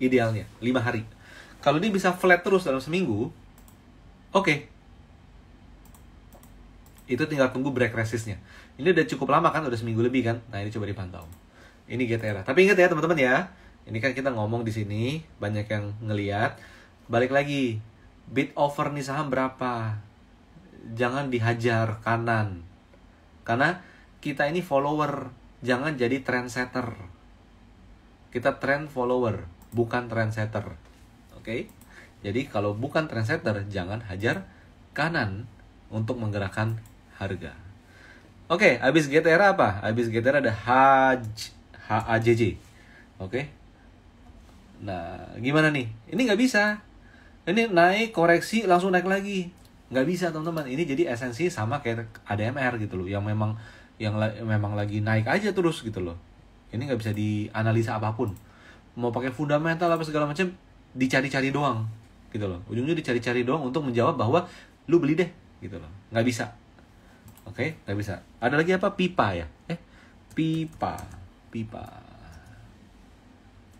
idealnya 5 hari kalau dia bisa flat terus dalam seminggu oke okay. itu tinggal tunggu break resistnya ini udah cukup lama kan udah seminggu lebih kan nah ini coba dipantau ini get tapi ingat ya teman-teman ya ini kan kita ngomong di sini banyak yang ngeliat balik lagi bid over nih saham berapa jangan dihajar kanan karena kita ini follower jangan jadi trendsetter kita trend follower bukan trendsetter. Oke? Okay? Jadi kalau bukan trendsetter, jangan hajar kanan untuk menggerakkan harga. Oke, okay, habis GTR apa? Habis GTR ada HAJ, HAJJ. Oke. Okay? Nah, gimana nih? Ini nggak bisa. Ini naik, koreksi, langsung naik lagi. Nggak bisa, teman-teman. Ini jadi esensi sama kayak ADMR gitu loh. Yang memang yang memang lagi naik aja terus gitu loh. Ini nggak bisa dianalisa apapun mau pakai fundamental apa segala macam dicari-cari doang gitu loh ujungnya dicari-cari doang untuk menjawab bahwa lu beli deh gitu loh nggak bisa oke nggak bisa ada lagi apa pipa ya eh pipa pipa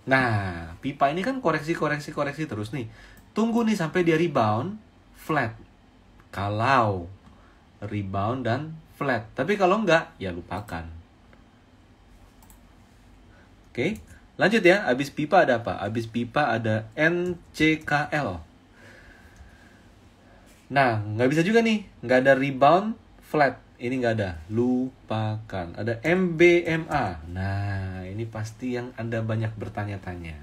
nah pipa ini kan koreksi koreksi koreksi terus nih tunggu nih sampai dia rebound flat kalau rebound dan flat tapi kalau nggak ya lupakan oke okay? Lanjut ya, abis pipa ada apa? Abis pipa ada NCKL. Nah, nggak bisa juga nih. Nggak ada rebound flat. Ini nggak ada. Lupakan. Ada MBMA. Nah, ini pasti yang Anda banyak bertanya-tanya.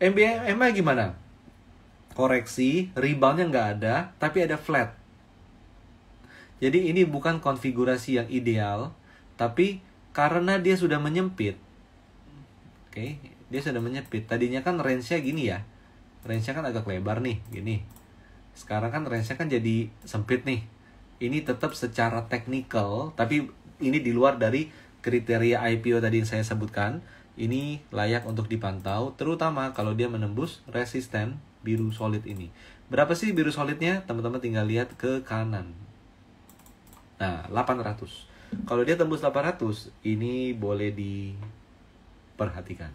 MBMA gimana? Koreksi, reboundnya nggak ada, tapi ada flat. Jadi ini bukan konfigurasi yang ideal, tapi karena dia sudah menyempit, okay, dia sudah menyepit tadinya kan range nya gini ya range nya kan agak lebar nih gini sekarang kan range nya kan jadi sempit nih ini tetap secara teknikal tapi ini di luar dari kriteria IPO tadi yang saya sebutkan ini layak untuk dipantau terutama kalau dia menembus resisten biru solid ini berapa sih biru solidnya teman-teman tinggal lihat ke kanan nah 800 kalau dia tembus 800 ini boleh di perhatikan.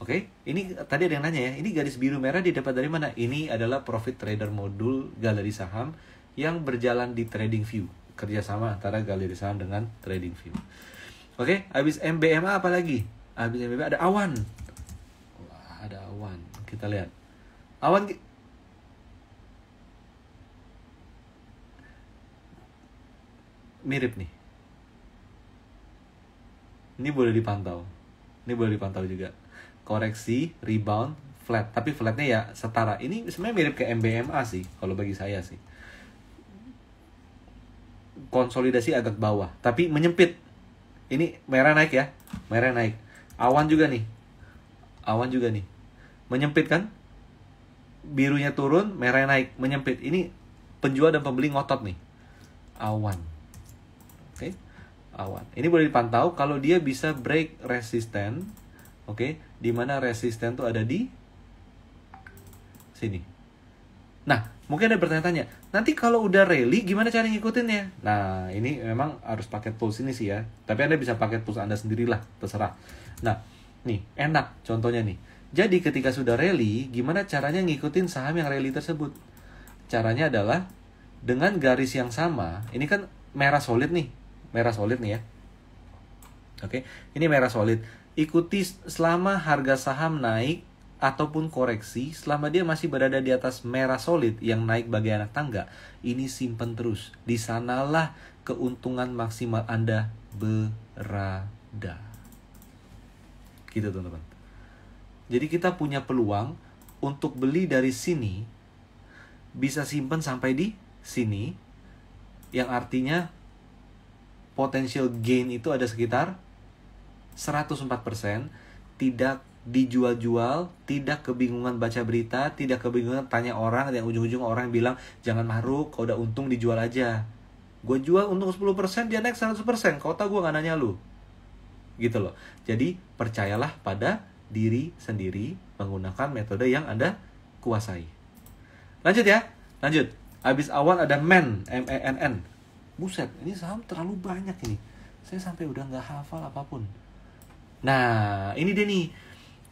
Oke, okay? ini tadi ada yang nanya ya, ini garis biru merah didapat dari mana? Ini adalah profit trader modul galeri saham yang berjalan di Trading View, kerjasama antara galeri saham dengan Trading View. Oke, okay? habis MBMA apa lagi? Habis MBMA ada awan. Wah, ada awan. Kita lihat. Awan mirip nih. Ini boleh dipantau. Ini boleh dipantau juga. Koreksi, rebound, flat. Tapi flatnya ya setara. Ini sebenarnya mirip ke MBMA sih kalau bagi saya sih. Konsolidasi agak bawah, tapi menyempit. Ini merah naik ya. Merah naik. Awan juga nih. Awan juga nih. Menyempit kan? Birunya turun, merah naik, menyempit. Ini penjual dan pembeli ngotot nih. Awan. Oke. Okay? awan. Ini boleh dipantau kalau dia bisa break resisten, oke, okay? di mana resisten tuh ada di sini. Nah, mungkin ada bertanya-tanya, nanti kalau udah rally gimana cara ngikutinnya? Nah, ini memang harus pakai tools ini sih ya. Tapi Anda bisa pakai tools Anda sendirilah, terserah. Nah, nih, enak contohnya nih. Jadi ketika sudah rally, gimana caranya ngikutin saham yang rally tersebut? Caranya adalah dengan garis yang sama, ini kan merah solid nih merah solid nih ya. Oke, ini merah solid. Ikuti selama harga saham naik ataupun koreksi selama dia masih berada di atas merah solid yang naik bagian anak tangga. Ini simpen terus. Di sanalah keuntungan maksimal Anda berada. Gitu teman-teman. Jadi kita punya peluang untuk beli dari sini bisa simpen sampai di sini yang artinya potential gain itu ada sekitar 104%, tidak dijual-jual, tidak kebingungan baca berita, tidak kebingungan tanya orang, yang ujung-ujung orang bilang, jangan maruk, kalau udah untung dijual aja. Gue jual untung 10%, dia naik 100%, kau tau gue gak nanya lu. Gitu loh. Jadi, percayalah pada diri sendiri menggunakan metode yang Anda kuasai. Lanjut ya, lanjut. Abis awan ada men, M-E-N-N buset ini saham terlalu banyak ini saya sampai udah nggak hafal apapun nah ini dia nih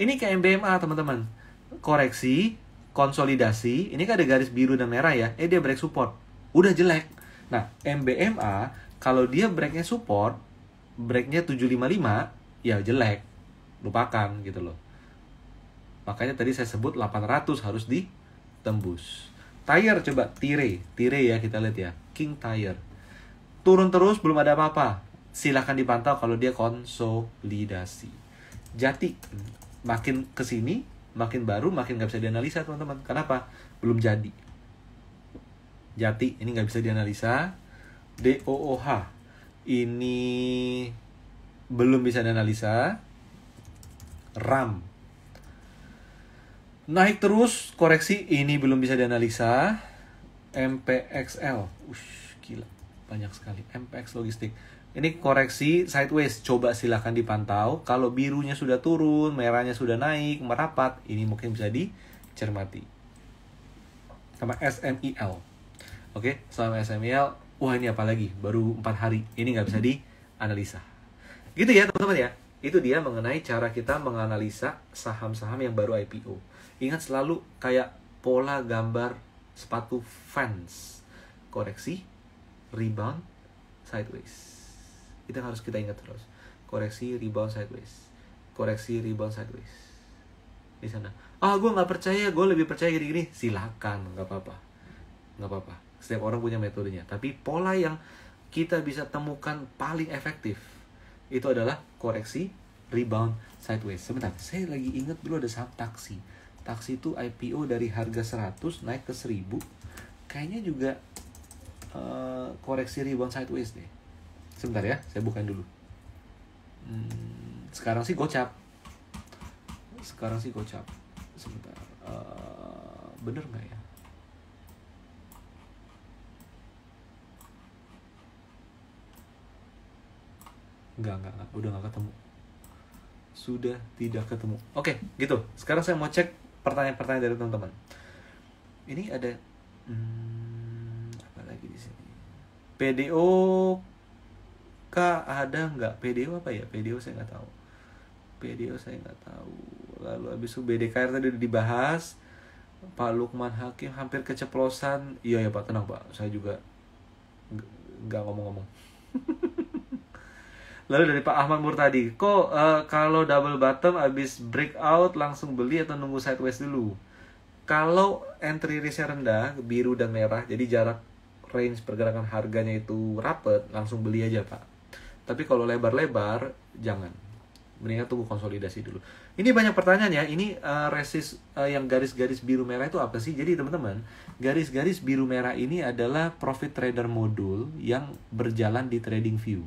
ini kayak MBMA teman-teman koreksi konsolidasi ini kan ada garis biru dan merah ya eh dia break support udah jelek nah MBMA kalau dia breaknya support breaknya 755 ya jelek lupakan gitu loh makanya tadi saya sebut 800 harus ditembus tire coba tire tire ya kita lihat ya king tire turun terus belum ada apa-apa silahkan dipantau kalau dia konsolidasi jati makin kesini makin baru makin nggak bisa dianalisa teman-teman kenapa belum jadi jati ini nggak bisa dianalisa DOOH ini belum bisa dianalisa RAM naik terus koreksi ini belum bisa dianalisa MPXL ush gila banyak sekali MPX logistik ini koreksi sideways coba silahkan dipantau kalau birunya sudah turun merahnya sudah naik merapat ini mungkin bisa dicermati sama SMIL oke sama SMIL wah ini apa lagi baru empat hari ini nggak bisa dianalisa gitu ya teman-teman ya itu dia mengenai cara kita menganalisa saham-saham yang baru IPO ingat selalu kayak pola gambar sepatu fans koreksi rebound sideways Kita harus kita ingat terus koreksi rebound sideways koreksi rebound sideways di sana ah gue nggak percaya gue lebih percaya gini gini silakan nggak apa apa nggak apa apa setiap orang punya metodenya tapi pola yang kita bisa temukan paling efektif itu adalah koreksi rebound sideways sebentar saya lagi inget dulu ada saham taksi taksi itu IPO dari harga 100 naik ke 1000 kayaknya juga Eh, koreksi rebound sideways deh. Sebentar ya, saya bukain dulu. Hmm, sekarang sih gocap. Sekarang sih gocap. Sebentar. Uh, bener nggak ya? Nggak, nggak, nggak. Udah nggak ketemu. Sudah tidak ketemu. Oke, okay, gitu. Sekarang saya mau cek pertanyaan-pertanyaan dari teman-teman. Ini ada... Hmm, PDO K ada nggak PDO apa ya PDO saya nggak tahu PDO saya nggak tahu lalu abis itu BDKR tadi dibahas Pak Lukman Hakim hampir keceplosan iya ya Pak tenang Pak saya juga nggak ngomong-ngomong [LAUGHS] lalu dari Pak Ahmad Mur tadi kok uh, kalau double bottom abis breakout langsung beli atau nunggu sideways dulu kalau entry risknya rendah biru dan merah jadi jarak range pergerakan harganya itu rapet langsung beli aja pak tapi kalau lebar-lebar jangan mendingan tunggu konsolidasi dulu ini banyak pertanyaan ya ini uh, eh, resist uh, eh, yang garis-garis biru merah itu apa sih jadi teman-teman garis-garis biru merah ini adalah profit trader modul yang berjalan di trading view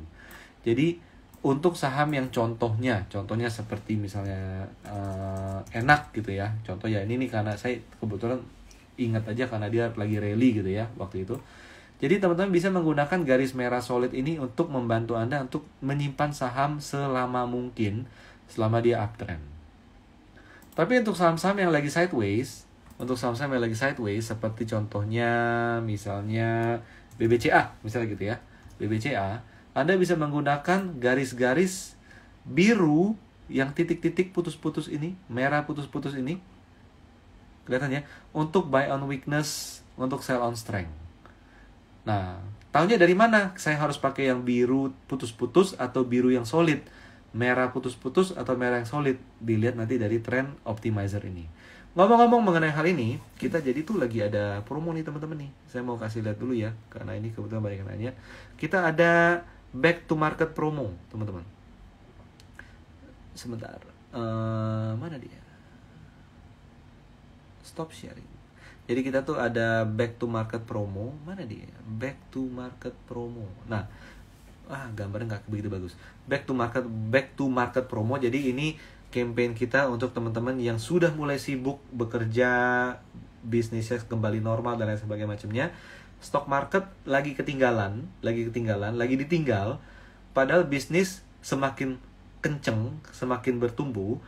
jadi untuk saham yang contohnya, contohnya seperti misalnya uh, enak gitu ya, contoh ya ini nih karena saya kebetulan ingat aja karena dia lagi rally gitu ya waktu itu. Jadi teman-teman bisa menggunakan garis merah solid ini untuk membantu Anda untuk menyimpan saham selama mungkin selama dia uptrend. Tapi untuk saham-saham yang lagi sideways, untuk saham-saham yang lagi sideways seperti contohnya misalnya BBCA, misalnya gitu ya. BBCA, Anda bisa menggunakan garis-garis biru yang titik-titik putus-putus ini, merah putus-putus ini. Kelihatannya untuk buy on weakness, untuk sell on strength. Nah, tahunya dari mana? Saya harus pakai yang biru putus-putus atau biru yang solid? Merah putus-putus atau merah yang solid? Dilihat nanti dari trend optimizer ini. Ngomong-ngomong mengenai hal ini, kita jadi tuh lagi ada promo nih teman-teman nih. Saya mau kasih lihat dulu ya, karena ini kebetulan banyak yang nanya. Kita ada back to market promo, teman-teman. Sebentar, uh, mana dia? Stop sharing. Jadi kita tuh ada back to market promo. Mana dia? Back to market promo. Nah, ah gambarnya nggak begitu bagus. Back to market back to market promo. Jadi ini campaign kita untuk teman-teman yang sudah mulai sibuk bekerja, bisnisnya kembali normal dan lain sebagainya macamnya. Stock market lagi ketinggalan, lagi ketinggalan, lagi ditinggal. Padahal bisnis semakin kenceng, semakin bertumbuh.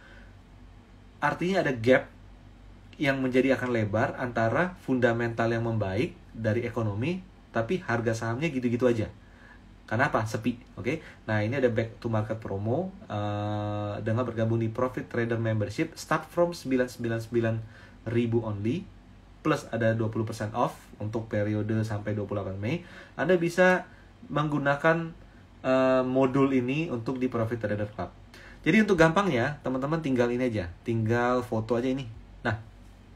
Artinya ada gap yang menjadi akan lebar antara fundamental yang membaik dari ekonomi tapi harga sahamnya gitu-gitu aja. Kenapa? Sepi, oke? Okay? Nah ini ada back to market promo uh, dengan bergabung di Profit Trader Membership start from 999 ribu only plus ada 20% off untuk periode sampai 28 Mei. Anda bisa menggunakan uh, modul ini untuk di Profit Trader Club. Jadi untuk gampangnya, teman-teman tinggal ini aja, tinggal foto aja ini. Nah,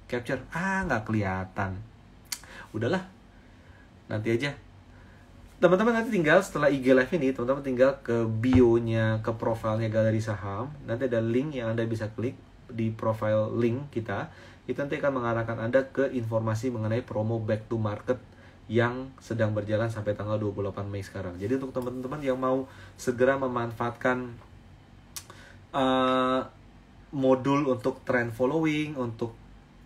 capture ah nggak kelihatan udahlah nanti aja teman-teman nanti tinggal setelah IG live ini teman-teman tinggal ke bionya nya ke profilnya galeri saham nanti ada link yang anda bisa klik di profile link kita itu nanti akan mengarahkan anda ke informasi mengenai promo back to market yang sedang berjalan sampai tanggal 28 Mei sekarang. Jadi untuk teman-teman yang mau segera memanfaatkan uh, modul untuk trend following, untuk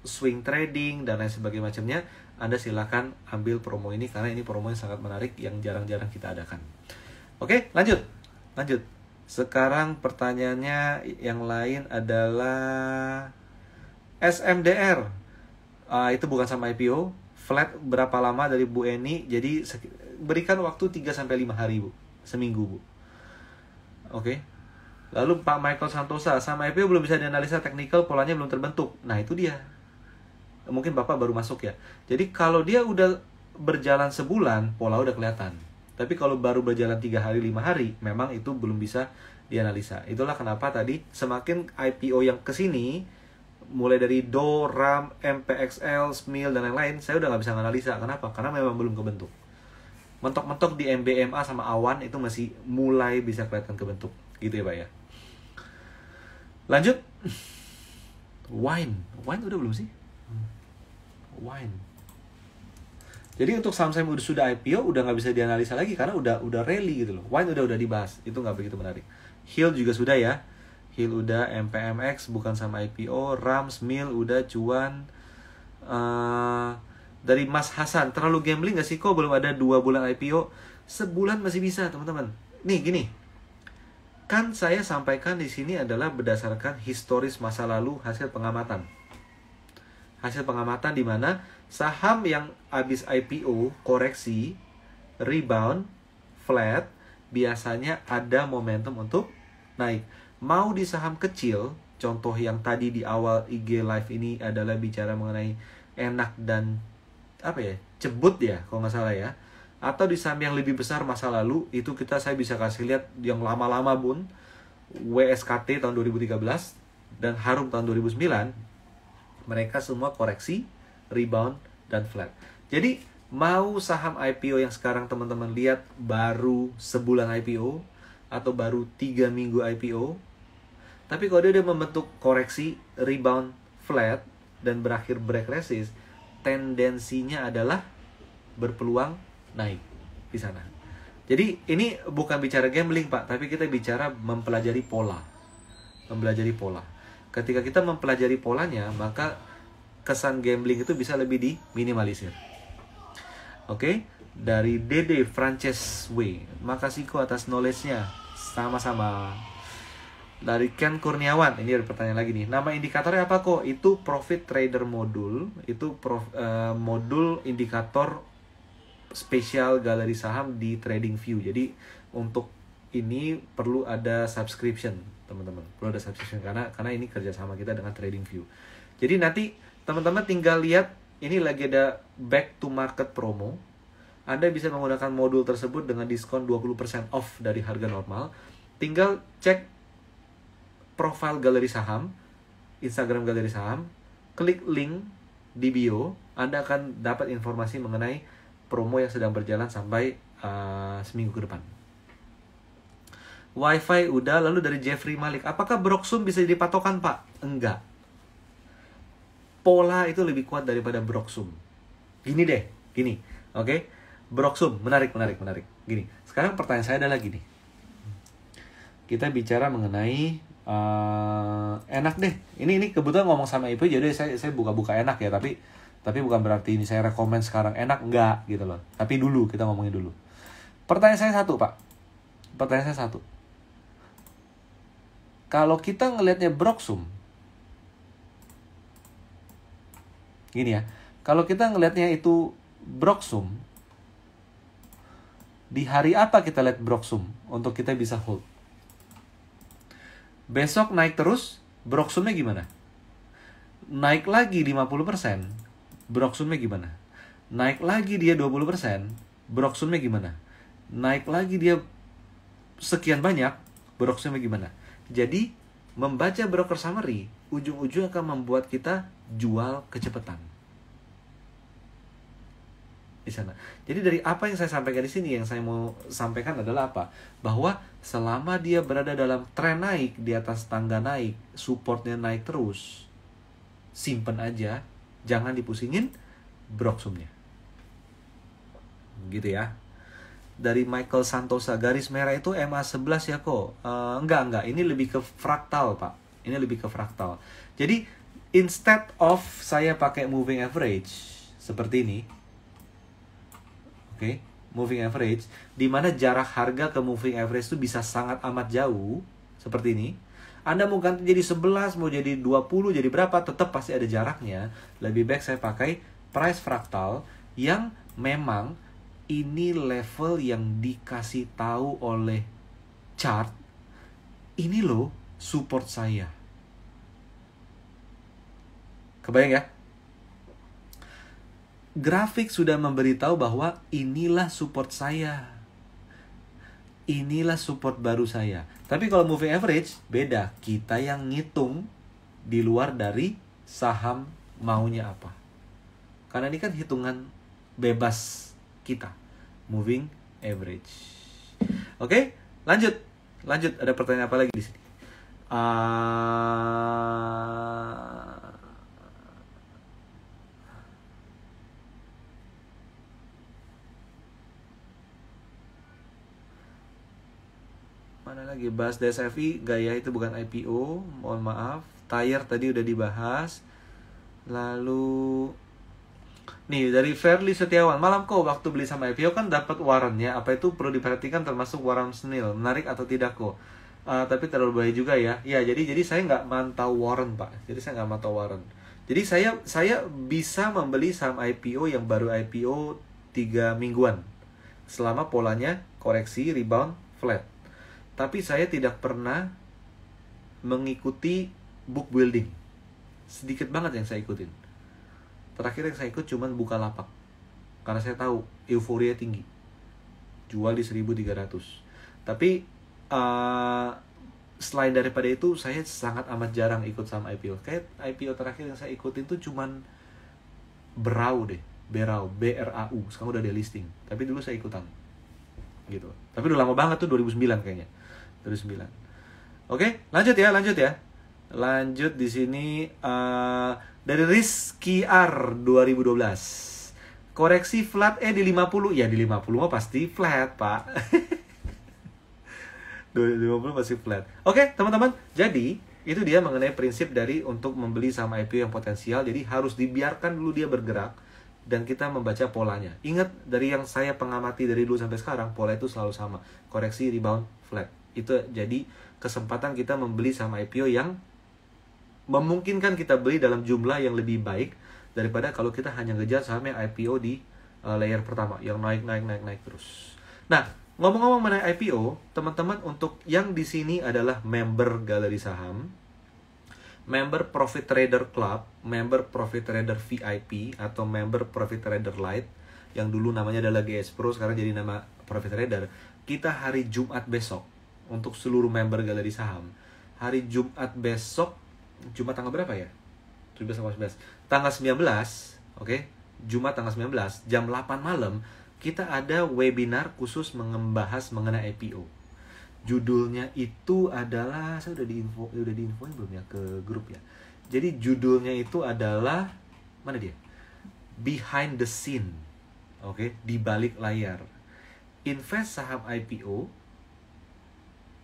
swing trading dan lain sebagainya macamnya, Anda silahkan ambil promo ini karena ini promo yang sangat menarik yang jarang-jarang kita adakan. Oke, lanjut. Lanjut. Sekarang pertanyaannya yang lain adalah SMDR. Uh, ah, itu bukan sama IPO. Flat berapa lama dari Bu Eni? Jadi berikan waktu 3 5 hari, Bu. Seminggu, Bu. Oke. Lalu Pak Michael Santosa sama IPO belum bisa dianalisa teknikal polanya belum terbentuk. Nah, itu dia mungkin bapak baru masuk ya jadi kalau dia udah berjalan sebulan pola udah kelihatan tapi kalau baru berjalan tiga hari lima hari memang itu belum bisa dianalisa itulah kenapa tadi semakin IPO yang kesini mulai dari do ram MPXL smil dan lain-lain saya udah nggak bisa analisa. kenapa karena memang belum kebentuk mentok-mentok di MBMA sama awan itu masih mulai bisa kelihatan kebentuk gitu ya pak ya lanjut wine wine udah belum sih wine. Jadi untuk saham-saham udah sudah IPO udah nggak bisa dianalisa lagi karena udah udah rally gitu loh. Wine udah udah dibahas, itu nggak begitu menarik. Hill juga sudah ya. Hill udah, MPMX bukan sama IPO, Rams, Mill udah, Cuan. Uh, dari Mas Hasan, terlalu gambling gak sih kok belum ada dua bulan IPO? Sebulan masih bisa teman-teman. Nih gini, kan saya sampaikan di sini adalah berdasarkan historis masa lalu hasil pengamatan hasil pengamatan di mana saham yang habis IPO koreksi, rebound, flat biasanya ada momentum untuk naik. Mau di saham kecil, contoh yang tadi di awal IG live ini adalah bicara mengenai enak dan apa ya? cebut ya kalau nggak salah ya. Atau di saham yang lebih besar masa lalu itu kita saya bisa kasih lihat yang lama-lama pun WSKT tahun 2013 dan Harum tahun 2009 mereka semua koreksi, rebound, dan flat. Jadi mau saham IPO yang sekarang teman-teman lihat baru sebulan IPO atau baru tiga minggu IPO, tapi kalau dia udah membentuk koreksi, rebound, flat, dan berakhir break resist, tendensinya adalah berpeluang naik di sana. Jadi ini bukan bicara gambling pak, tapi kita bicara mempelajari pola, mempelajari pola. Ketika kita mempelajari polanya, maka kesan gambling itu bisa lebih diminimalisir. Oke, okay? dari Dede Frances W. ku atas knowledge-nya. Sama-sama. Dari Ken Kurniawan, ini ada pertanyaan lagi nih. Nama indikatornya apa kok? Itu profit trader modul, itu prof, uh, modul indikator spesial galeri saham di Trading View. Jadi untuk ini perlu ada subscription teman-teman perlu ada subscription karena karena ini kerjasama kita dengan Trading View jadi nanti teman-teman tinggal lihat ini lagi ada back to market promo anda bisa menggunakan modul tersebut dengan diskon 20% off dari harga normal. Tinggal cek profile galeri saham, Instagram galeri saham, klik link di bio, Anda akan dapat informasi mengenai promo yang sedang berjalan sampai uh, seminggu ke depan. WiFi udah, lalu dari Jeffrey Malik. Apakah Broksum bisa jadi patokan, Pak? Enggak. Pola itu lebih kuat daripada Broksum. Gini deh, gini. Oke. Okay? Broksum, menarik, menarik, menarik. Gini. Sekarang pertanyaan saya adalah gini. Kita bicara mengenai uh, enak deh. Ini ini kebetulan ngomong sama Ibu jadi saya saya buka-buka enak ya, tapi tapi bukan berarti ini saya rekomend sekarang enak enggak gitu loh. Tapi dulu kita ngomongin dulu. Pertanyaan saya satu, Pak. Pertanyaan saya satu kalau kita ngelihatnya broksum, gini ya, kalau kita ngelihatnya itu broksum, di hari apa kita lihat broksum untuk kita bisa hold? Besok naik terus, broksumnya gimana? Naik lagi 50%, broksumnya gimana? Naik lagi dia 20%, broksumnya gimana? Naik lagi dia sekian banyak, broksumnya gimana? Jadi membaca broker summary ujung-ujung akan membuat kita jual kecepatan di sana. Jadi dari apa yang saya sampaikan di sini yang saya mau sampaikan adalah apa? Bahwa selama dia berada dalam tren naik di atas tangga naik, supportnya naik terus, simpen aja, jangan dipusingin broksumnya. Gitu ya dari Michael Santosa garis merah itu MA11 ya kok uh, enggak enggak ini lebih ke fraktal pak ini lebih ke fraktal jadi instead of saya pakai moving average seperti ini oke okay, moving average di mana jarak harga ke moving average itu bisa sangat amat jauh seperti ini anda mau ganti jadi 11, mau jadi 20, jadi berapa, tetap pasti ada jaraknya. Lebih baik saya pakai price fraktal yang memang ini level yang dikasih tahu oleh chart ini loh support saya kebayang ya grafik sudah memberitahu bahwa inilah support saya inilah support baru saya tapi kalau moving average beda kita yang ngitung di luar dari saham maunya apa karena ini kan hitungan bebas kita moving average. Oke, okay, lanjut, lanjut. Ada pertanyaan apa lagi di sini? Uh... Mana lagi? Bahas DSFI, gaya itu bukan IPO, mohon maaf. Tire tadi udah dibahas. Lalu Nih dari Fairly Setiawan, malam kok waktu beli sama IPO kan dapat warannya, apa itu perlu diperhatikan termasuk waran senil, menarik atau tidak kok? Uh, tapi terlalu baik juga ya. Ya jadi jadi saya nggak mantau waran pak, jadi saya nggak mantau waran. Jadi saya saya bisa membeli saham IPO yang baru IPO tiga mingguan, selama polanya koreksi, rebound, flat. Tapi saya tidak pernah mengikuti book building. Sedikit banget yang saya ikutin terakhir yang saya ikut cuma buka lapak karena saya tahu euforia tinggi jual di 1300 tapi uh, selain daripada itu saya sangat amat jarang ikut sama IPO kayak IPO terakhir yang saya ikutin tuh cuman berau deh berau B R A U sekarang udah listing tapi dulu saya ikutan gitu tapi udah lama banget tuh 2009 kayaknya 2009 oke lanjut ya lanjut ya lanjut di sini uh, dari Rizky R 2012. Koreksi flat eh di 50. Ya di 50 mah pasti flat, Pak. 50 [LAUGHS] pasti flat. Oke, teman-teman. Jadi, itu dia mengenai prinsip dari untuk membeli saham IPO yang potensial. Jadi harus dibiarkan dulu dia bergerak dan kita membaca polanya. Ingat dari yang saya pengamati dari dulu sampai sekarang, pola itu selalu sama. Koreksi, rebound, flat. Itu jadi kesempatan kita membeli saham IPO yang memungkinkan kita beli dalam jumlah yang lebih baik daripada kalau kita hanya ngejar saham yang IPO di uh, layer pertama yang naik naik naik naik terus. Nah, ngomong-ngomong mengenai IPO, teman-teman untuk yang di sini adalah member galeri saham, member Profit Trader Club, member Profit Trader VIP atau member Profit Trader Lite yang dulu namanya adalah GS Pro sekarang jadi nama Profit Trader. Kita hari Jumat besok untuk seluruh member galeri saham. Hari Jumat besok Jumat tanggal berapa ya? 17 sampai 19. Tanggal 19, oke. Okay? Jumat tanggal 19 jam 8 malam kita ada webinar khusus mengembahas mengenai IPO. Judulnya itu adalah saya udah diinfo ya udah diinfoin belum ya ke grup ya. Jadi judulnya itu adalah mana dia? Behind the scene. Oke, okay? di balik layar. Invest saham IPO,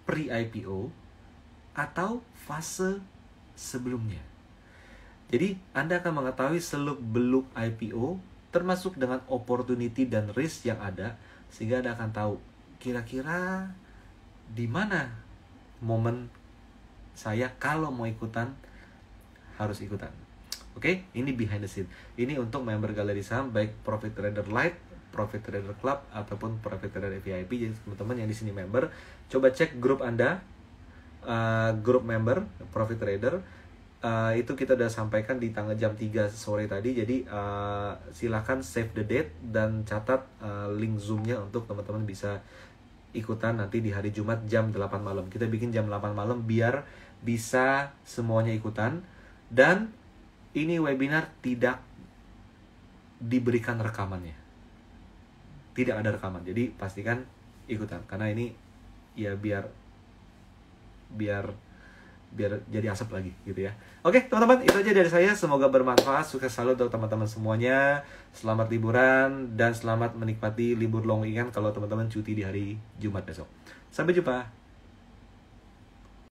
pre-IPO atau fase sebelumnya. Jadi, Anda akan mengetahui seluk-beluk IPO termasuk dengan opportunity dan risk yang ada sehingga Anda akan tahu kira-kira di mana momen saya kalau mau ikutan harus ikutan. Oke, okay? ini behind the scene. Ini untuk member galeri saham baik profit trader lite, profit trader club ataupun profit trader VIP. Jadi teman-teman yang di sini member, coba cek grup Anda uh, eh, grup member profit trader uh, itu kita sudah sampaikan di tanggal jam 3 sore tadi jadi uh, eh, silahkan save the date dan catat uh, link zoomnya untuk teman-teman bisa ikutan nanti di hari Jumat jam 8 malam kita bikin jam 8 malam biar bisa semuanya ikutan dan ini webinar tidak diberikan rekamannya tidak ada rekaman jadi pastikan ikutan karena ini ya biar biar biar jadi asap lagi gitu ya. Oke, teman-teman, itu aja dari saya. Semoga bermanfaat. Sukses selalu untuk teman-teman semuanya. Selamat liburan dan selamat menikmati libur long weekend kalau teman-teman cuti di hari Jumat besok. Sampai jumpa.